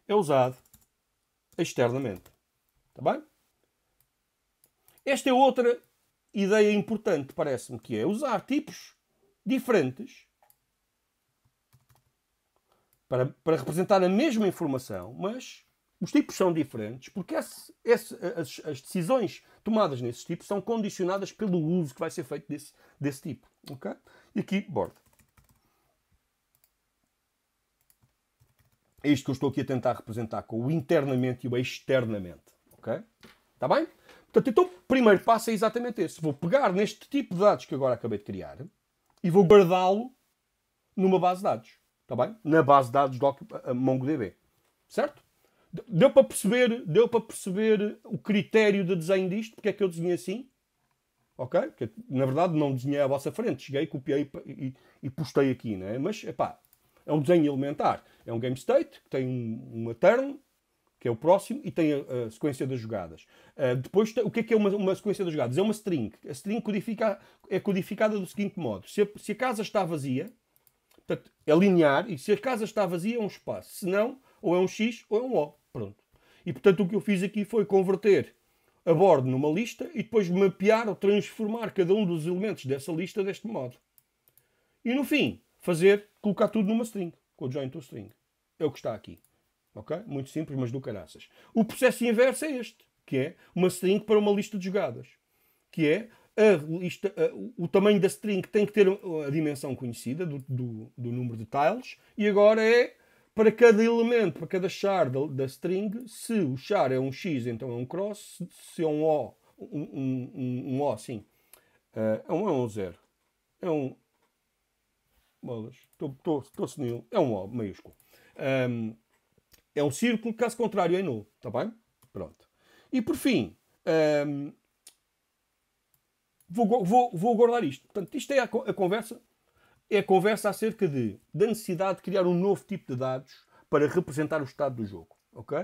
é usado externamente. Está bem? Esta é outra ideia importante, parece-me, que é usar tipos diferentes para, para representar a mesma informação, mas os tipos são diferentes porque esse, esse, as, as, decisões tomadas nesses tipos são condicionadas pelo uso que vai ser feito desse, desse tipo. Okay? E aqui, borda. É isto que eu estou aqui a tentar representar com o internamente e o externamente. Ok? Está bem? Portanto, então, o primeiro passo é exatamente esse. Vou pegar neste tipo de dados que agora acabei de criar e vou guardá-lo numa base de dados. Está bem? Na base de dados do eh, MongoDB. Certo? Deu para perceber, deu para perceber o critério de desenho disto? Porque é que eu desenhei assim? Ok? Porque, na verdade, não desenhei à vossa frente. Cheguei, copiei e, e postei aqui, né? Mas, epá, é um desenho elementar. É um game state que tem um, uma turn que é o próximo, e tem a, a sequência das jogadas. Uh, depois, o que é que é uma, uma, sequência das jogadas? É uma string. A string codifica, é codificada do seguinte modo: se a, se a casa está vazia, portanto, é linear, e se a casa está vazia, é um espaço. Se não, ou é um X ou é um O. Pronto. E portanto, o que eu fiz aqui foi converter a bordo numa lista e depois mapear ou transformar cada um dos elementos dessa lista deste modo. E no fim, fazer, colocar tudo numa string, com o join to string. É o que está aqui. Muito simples, mas do caraças. O processo inverso é este, que é uma string para uma lista de jogadas, que é lista, a, o tamanho da string tem que ter uh, a dimensão conhecida do, do, do, número de tiles, e agora é para cada elemento, para cada char da, da string, se o char é um X, então é um cross, se é um O, um, um, um, um O, sim, uh, é um é um zero. É um. Bolas, estou senil. É um O maiúsculo. Um, é um círculo, caso contrário é nulo, está bem? Pronto. E por fim, ehm, vou, vou, vou guardar isto. Portanto, isto é a, a conversa é a conversa acerca de, da necessidade de criar um novo tipo de dados para representar o estado do jogo. Ok?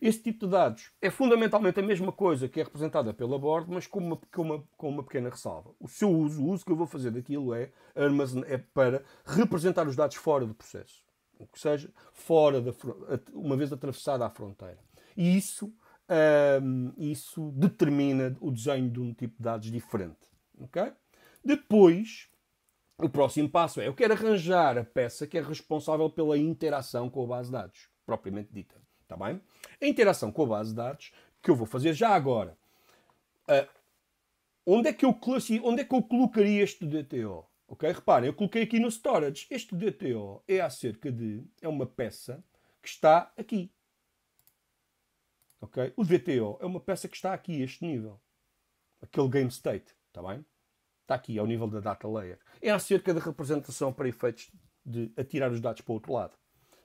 Esse tipo de dados é fundamentalmente a mesma coisa que é representada pela board, mas com uma, com uma, com uma pequena ressalva. O seu uso, o uso que eu vou fazer daquilo é, é para representar os dados fora do processo o que seja, fora da uma vez atravessada a fronteira. E isso, um, isso determina o desenho de um tipo de dados diferente. Okay? Depois, o próximo passo é eu quero arranjar a peça que é responsável pela interação com a base de dados, propriamente dita. Está bem? A interação com a base de dados que eu vou fazer já agora. Uh, onde, é que eu, onde é que eu colocaria este DTO? Ok? Reparem, eu coloquei aqui no storage. Este DTO é acerca de... é uma peça que está aqui. Ok? O DTO é uma peça que está aqui, este nível. Aquele game state. Está bem? Está aqui, ao nível da data layer. É acerca da representação para efeitos de atirar os dados para o outro lado.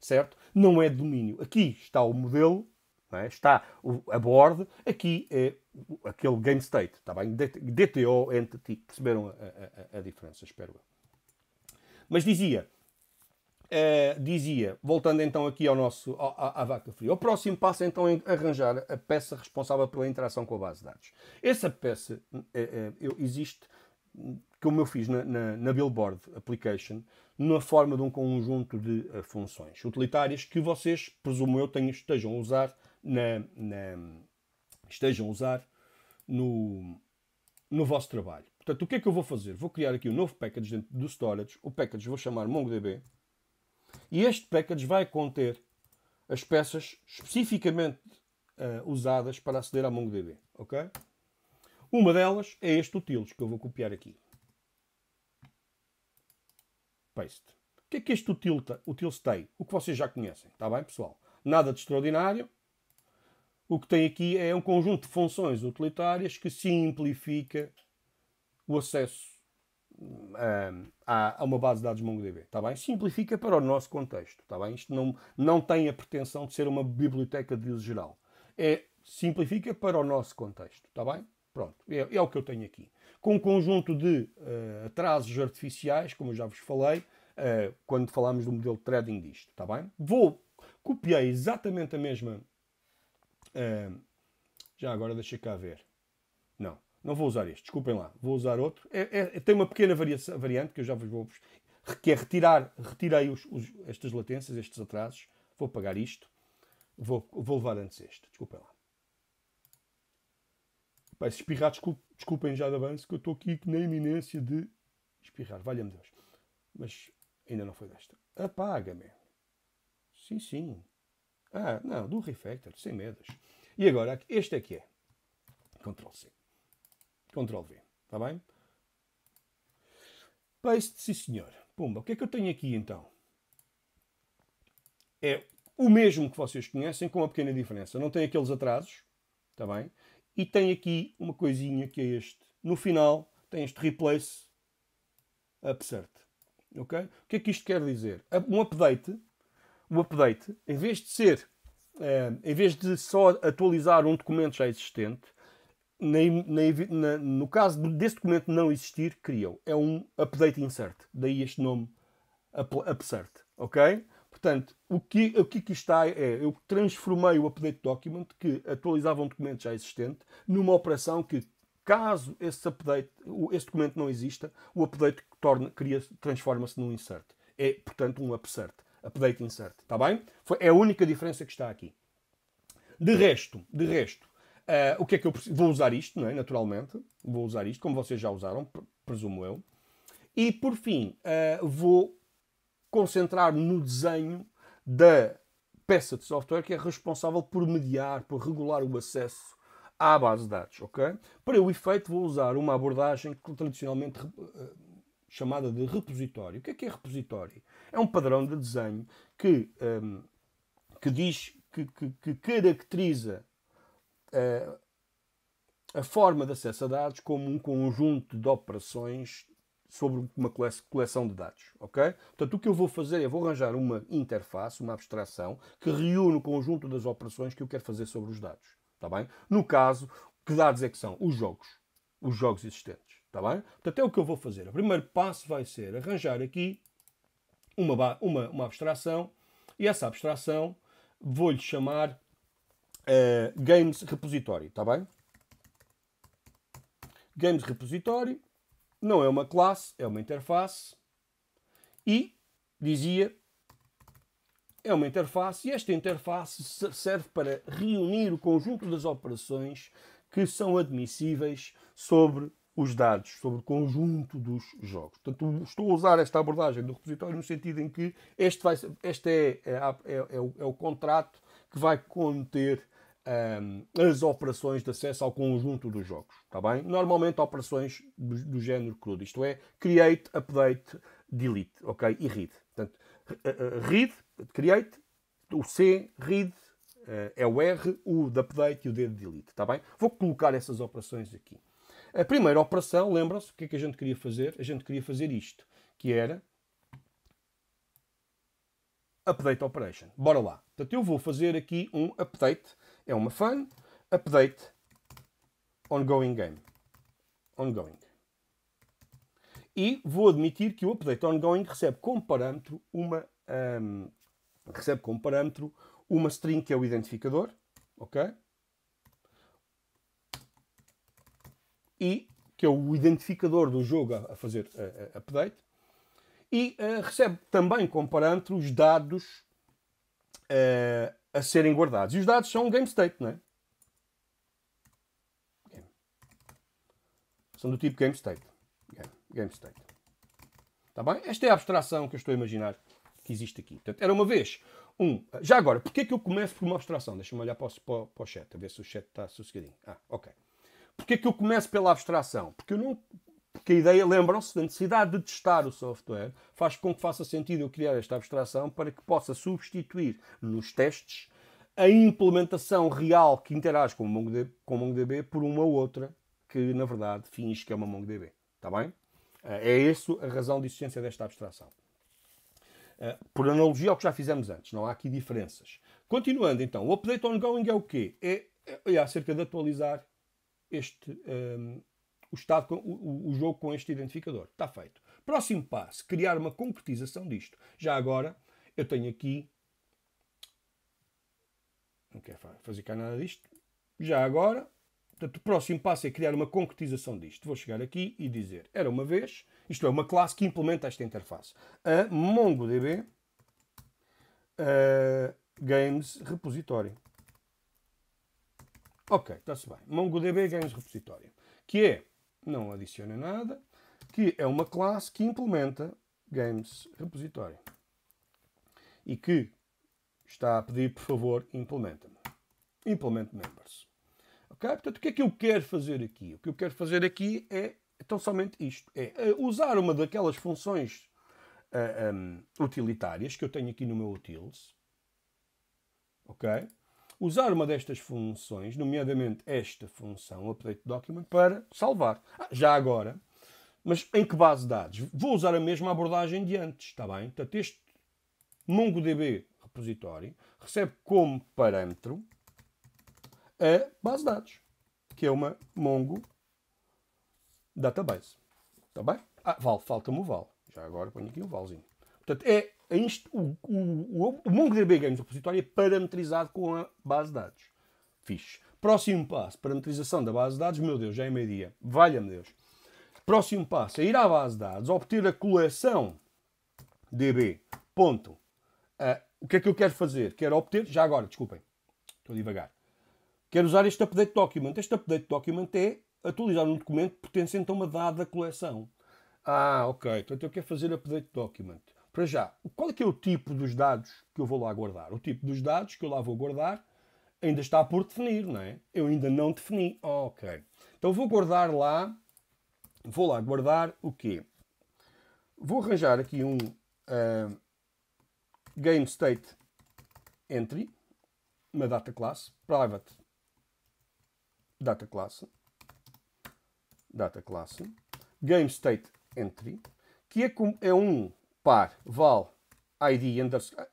Certo? Não é domínio. Aqui está o modelo, é? está a board, Aqui é aquele game state, está bem? DTO, entity, perceberam a, a, a diferença, espero eu. Mas dizia, eh, dizia, voltando então aqui ao nosso, ao, à, vaca fria, o próximo passo é então arranjar a peça responsável pela interação com a base de dados. Essa peça eh, eh, existe, como eu fiz na, na, na, Billboard Application, na forma de um conjunto de uh, funções utilitárias que vocês, presumo eu, tenham, estejam a usar na, na estejam a usar no, no vosso trabalho. Portanto, o que é que eu vou fazer? Vou criar aqui um novo package dentro do storage. O package vou chamar MongoDB. E este package vai conter as peças especificamente uh, usadas para aceder à MongoDB. Okay? Uma delas é este utils que eu vou copiar aqui. Paste. O que é que este util, utils tem? O que vocês já conhecem, está bem, pessoal? Nada de extraordinário, o que tem aqui é um conjunto de funções utilitárias que simplifica o acesso a, hum, a, uma base de dados MongoDB. Está bem? Simplifica para o nosso contexto. Está bem? Isto não, não tem a pretensão de ser uma biblioteca de uso geral. É, simplifica para o nosso contexto. Está bem? Pronto, é, é, o que eu tenho aqui. Com um conjunto de uh, atrasos artificiais, como eu já vos falei, uh, quando falámos do modelo de trading disto, está bem? Vou, copiei exatamente a mesma é, já agora deixa cá ver. Não, não vou usar este, desculpem lá, vou usar outro. É, é, é tem uma pequena variação, variante que eu já vos vou. que é retirar, retirei os, os, estas latências, estes atrasos, vou pagar isto, vou, vou levar antes este, desculpem lá. Pai, se espirrar, desculpem já de avanço, que eu estou aqui na iminência de espirrar, valha-me Deus. Mas ainda não foi desta. Apaga-me. Sim, sim. Ah, não, do refactor, sem medos. E agora, este aqui é. Ctrl-C. Ctrl-V. Está bem? Paste, sim senhor. Pumba, o que é que eu tenho aqui então? É o mesmo que vocês conhecem, com uma pequena diferença. Não tem aqueles atrasos, está bem? E tem aqui uma coisinha que é este. No final, tem este replace upsert. Ok? O que é que isto quer dizer? Um update o update, em vez de ser, uh, em vez de só atualizar um documento já existente, na, no caso desse documento não existir, criam. É um update insert. Daí este nome, up, upsert. Ok? Portanto, o que, o que está é, eu transformei o update document, que atualizava um documento já existente, numa operação que, caso esse update, esse documento não exista, o update torna, transforma-se num insert. É, portanto, um upsert update insert, está bem? Foi, é a única diferença que está aqui. De resto, de resto, uh, o que é que eu vou usar isto, não é? Naturalmente, vou usar isto, como vocês já usaram, presumo eu. E por fim, uh, vou concentrar-me no desenho da peça de software que é responsável por mediar, por regular o acesso à base de dados, ok? Para o efeito, vou usar uma abordagem que tradicionalmente eh, chamada de repositório. O que é que é repositório? É um padrão de desenho que, um, que diz, que, que, que caracteriza uh, a forma de acesso a dados como um conjunto de operações sobre uma coleção de dados, ok? Portanto, o que eu vou fazer é vou arranjar uma interface, uma abstração, que reúne o conjunto das operações que eu quero fazer sobre os dados, está bem? No caso, que dados é que são? Os jogos, os jogos existentes. Está bem? Portanto, é o que eu vou fazer. O primeiro passo vai ser arranjar aqui uma, uma, uma abstração e essa abstração vou-lhe chamar uh, Games Repository. Está bem? Games Repository não é uma classe, é uma interface e dizia é uma interface e esta interface serve para reunir o conjunto das operações que são admissíveis sobre os dados sobre o conjunto dos jogos. Portanto, uhum. estou a usar esta abordagem do repositório no sentido em que este, vai, este é, é, é, é, o, é o contrato que vai conter um, as operações de acesso ao conjunto dos jogos. está bem? Normalmente operações do, do, género crudo, isto é, create, update, delete ok? e read. Portanto, eh, eh, read, create, o C, read, eh, é o R, o de update e o D de delete. está bem? Vou colocar essas operações aqui. A primeira operação, lembram-se, o que é que a gente queria fazer? A gente queria fazer isto, que era update operation. Bora lá. Portanto, eu vou fazer aqui um update, é uma fun, update ongoing game. Ongoing. E vou admitir que o update ongoing recebe como parâmetro uma um, recebe como parâmetro uma string que é o identificador, ok? e que é o identificador do jogo a fazer a, a update, e uh, recebe também como parâmetro os dados uh, a serem guardados. E os dados são um game state, não é? Game. São do tipo game state. Game, game state. Está bem? Esta é a abstração que eu estou a imaginar que existe aqui. Portanto, era uma vez um. Já agora, porquê é que eu começo por uma abstração? Deixa-me olhar para o, para, para o chat, a ver se o chat está sossegadinho. Ah, ok. Porquê é que eu começo pela abstração? Porque eu não. Porque a ideia, lembram-se, da necessidade de testar o software faz com que faça sentido eu criar esta abstração para que possa substituir nos testes a implementação real que interage com o MongoDB, com o MongoDB por uma outra que, na verdade, finge que é uma MongoDB. Está bem? Eh, é isso a razão de existência desta abstração. Eh, por analogia ao que já fizemos antes, não há aqui diferenças. Continuando então, o update ongoing é o quê? É, é, é acerca de atualizar este, um, o, estado com, o, o jogo com este identificador. Está feito. Próximo passo, criar uma concretização disto. Já agora, eu tenho aqui... Não quero fazer cá nada disto. Já agora, Portanto, o próximo passo é criar uma concretização disto. Vou chegar aqui e dizer, era uma vez, isto é, uma classe que implementa esta interface. A MongoDB eh, Games Repository. Ok, está-se bem. MongoDB Games Repositório, que é, não adiciona nada, que é uma classe que implementa Games Repositório e que está a pedir, por favor, implementa-me. Implement Members. Ok? Portanto, o que é que eu quero fazer aqui? O que eu quero fazer aqui é, então, somente isto. É eh, usar uma daquelas funções uh, eh, um, ehm, utilitárias que eu tenho aqui no meu utils. Ok? usar uma destas funções, nomeadamente esta função, update document, para salvar. Ah, já agora, mas em que base de dados? Vou usar a mesma abordagem de antes, está bem? Portanto, este MongoDB repositório recebe como parâmetro a base de dados, que é uma Mongo Database. Está bem? Ah, vale, falta-me o val. Já agora ponho aqui o valzinho. Portanto, é é o, o, o MongoDB Games repositório é parametrizado com a base de dados. Fixe. Próximo passo, parametrização da base de dados. Meu Deus, já é meio-dia. Valha-me Deus. Próximo passo é ir à base de dados, obter a coleção DB. Ponto. Uh, o que é que eu quero fazer? Quero obter, já agora, desculpem, estou devagar. Quero usar este update document. Este update document é atualizar um documento pertencente a uma dada coleção. Ah, ok. Então, então eu quero fazer update document. Para já, qual é que é o tipo dos dados que eu vou lá guardar? O tipo dos dados que eu lá vou guardar ainda está por definir, não é? Eu ainda não defini. ok. Então vou guardar lá, vou lá guardar o quê? Vou arranjar aqui um uh, game state entry, uma data class, private data class, data class, game state entry, que é, é um par val id underscore ah,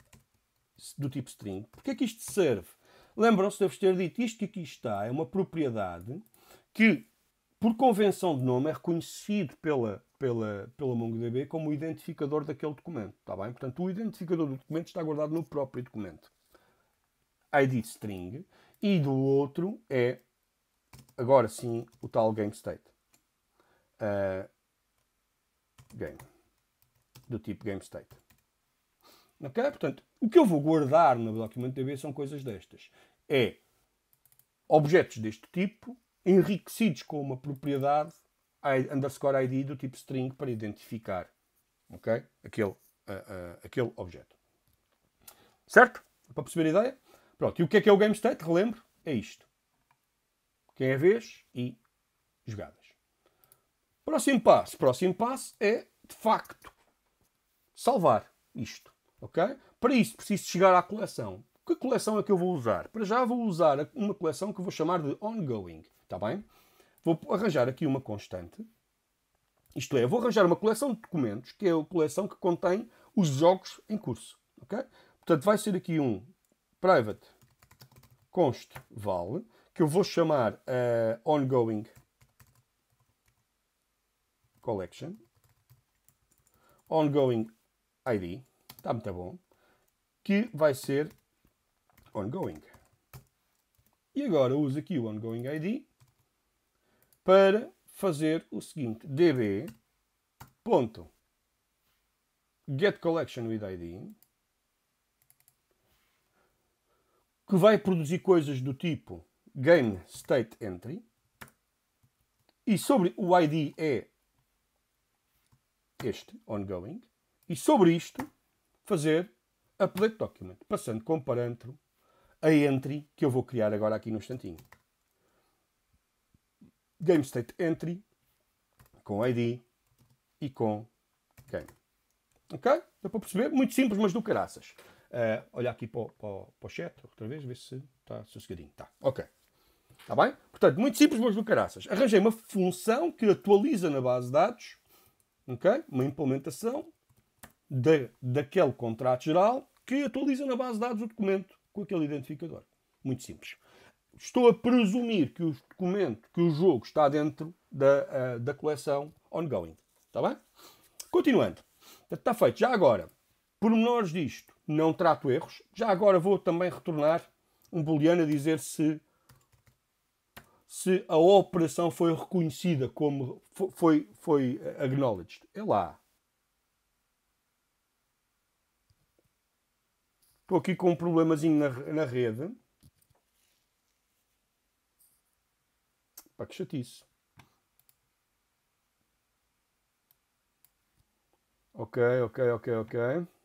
do tipo string. Porquê é que isto serve? Lembram-se de vos ter dito, isto que aqui está é uma propriedade que, por convenção de nome, é reconhecido pela, pela, pela MongoDB como o identificador daquele documento. Está bem? Portanto, o identificador do documento está guardado no próprio documento. ID string. E do outro é, agora sim, o tal game state. Uh, ah, game do tipo GameState. ok? Portanto, o que eu vou guardar no documento DB são coisas destas. É objetos deste tipo enriquecidos com uma propriedade underscore ID do tipo string para identificar okay? aquele, uh, uh, aquele objeto. Certo? Para perceber a ideia? Pronto, e o que é que é o game state? Relembro, é isto. Quem é a vez e jogadas. Próximo passo. Próximo passo é, de facto, salvar isto, ok? Para isso preciso chegar à coleção. Que coleção é que eu vou usar? Para já vou usar uma coleção que vou chamar de ongoing, está bem? Vou arranjar aqui uma constante, isto é, vou arranjar uma coleção de documentos, que é a coleção que contém os jogos em curso, ok? Portanto, vai ser aqui um private const val, que eu vou chamar uh, ongoing collection, ongoing ID, está muito bom, que vai ser ongoing. E agora uso aqui o ongoing ID para fazer o seguinte, db ponto get collection with ID que vai produzir coisas do tipo game state entry e sobre o ID é este ongoing e sobre isto fazer update document, passando como parâmetro a entry que eu vou criar agora aqui no instantinho. Game state entry com ID e com game. Ok? Dá para perceber? Muito simples, mas do caraças. Uh, ah, olhar aqui para o, para, o, para o chat outra vez, ver se está sossegadinho. Está, ok. Está bem? Portanto, muito simples, mas do caraças. Arranjei uma função que atualiza na base de dados, ok? Uma implementação de, daquele contrato geral que atualiza na base de dados o documento com aquele identificador. Muito simples. Estou a presumir que o documento, que o jogo está dentro da, uh, da coleção ongoing. Está bem? Continuando. Está feito. Já agora, pormenores disto, não trato erros. Já agora vou também retornar um booleano a dizer se, se a operação foi reconhecida como foi, foi acknowledged. É lá. Estou aqui com um problemazinho na, na rede. Pá, que chatice. Ok, ok, ok, ok.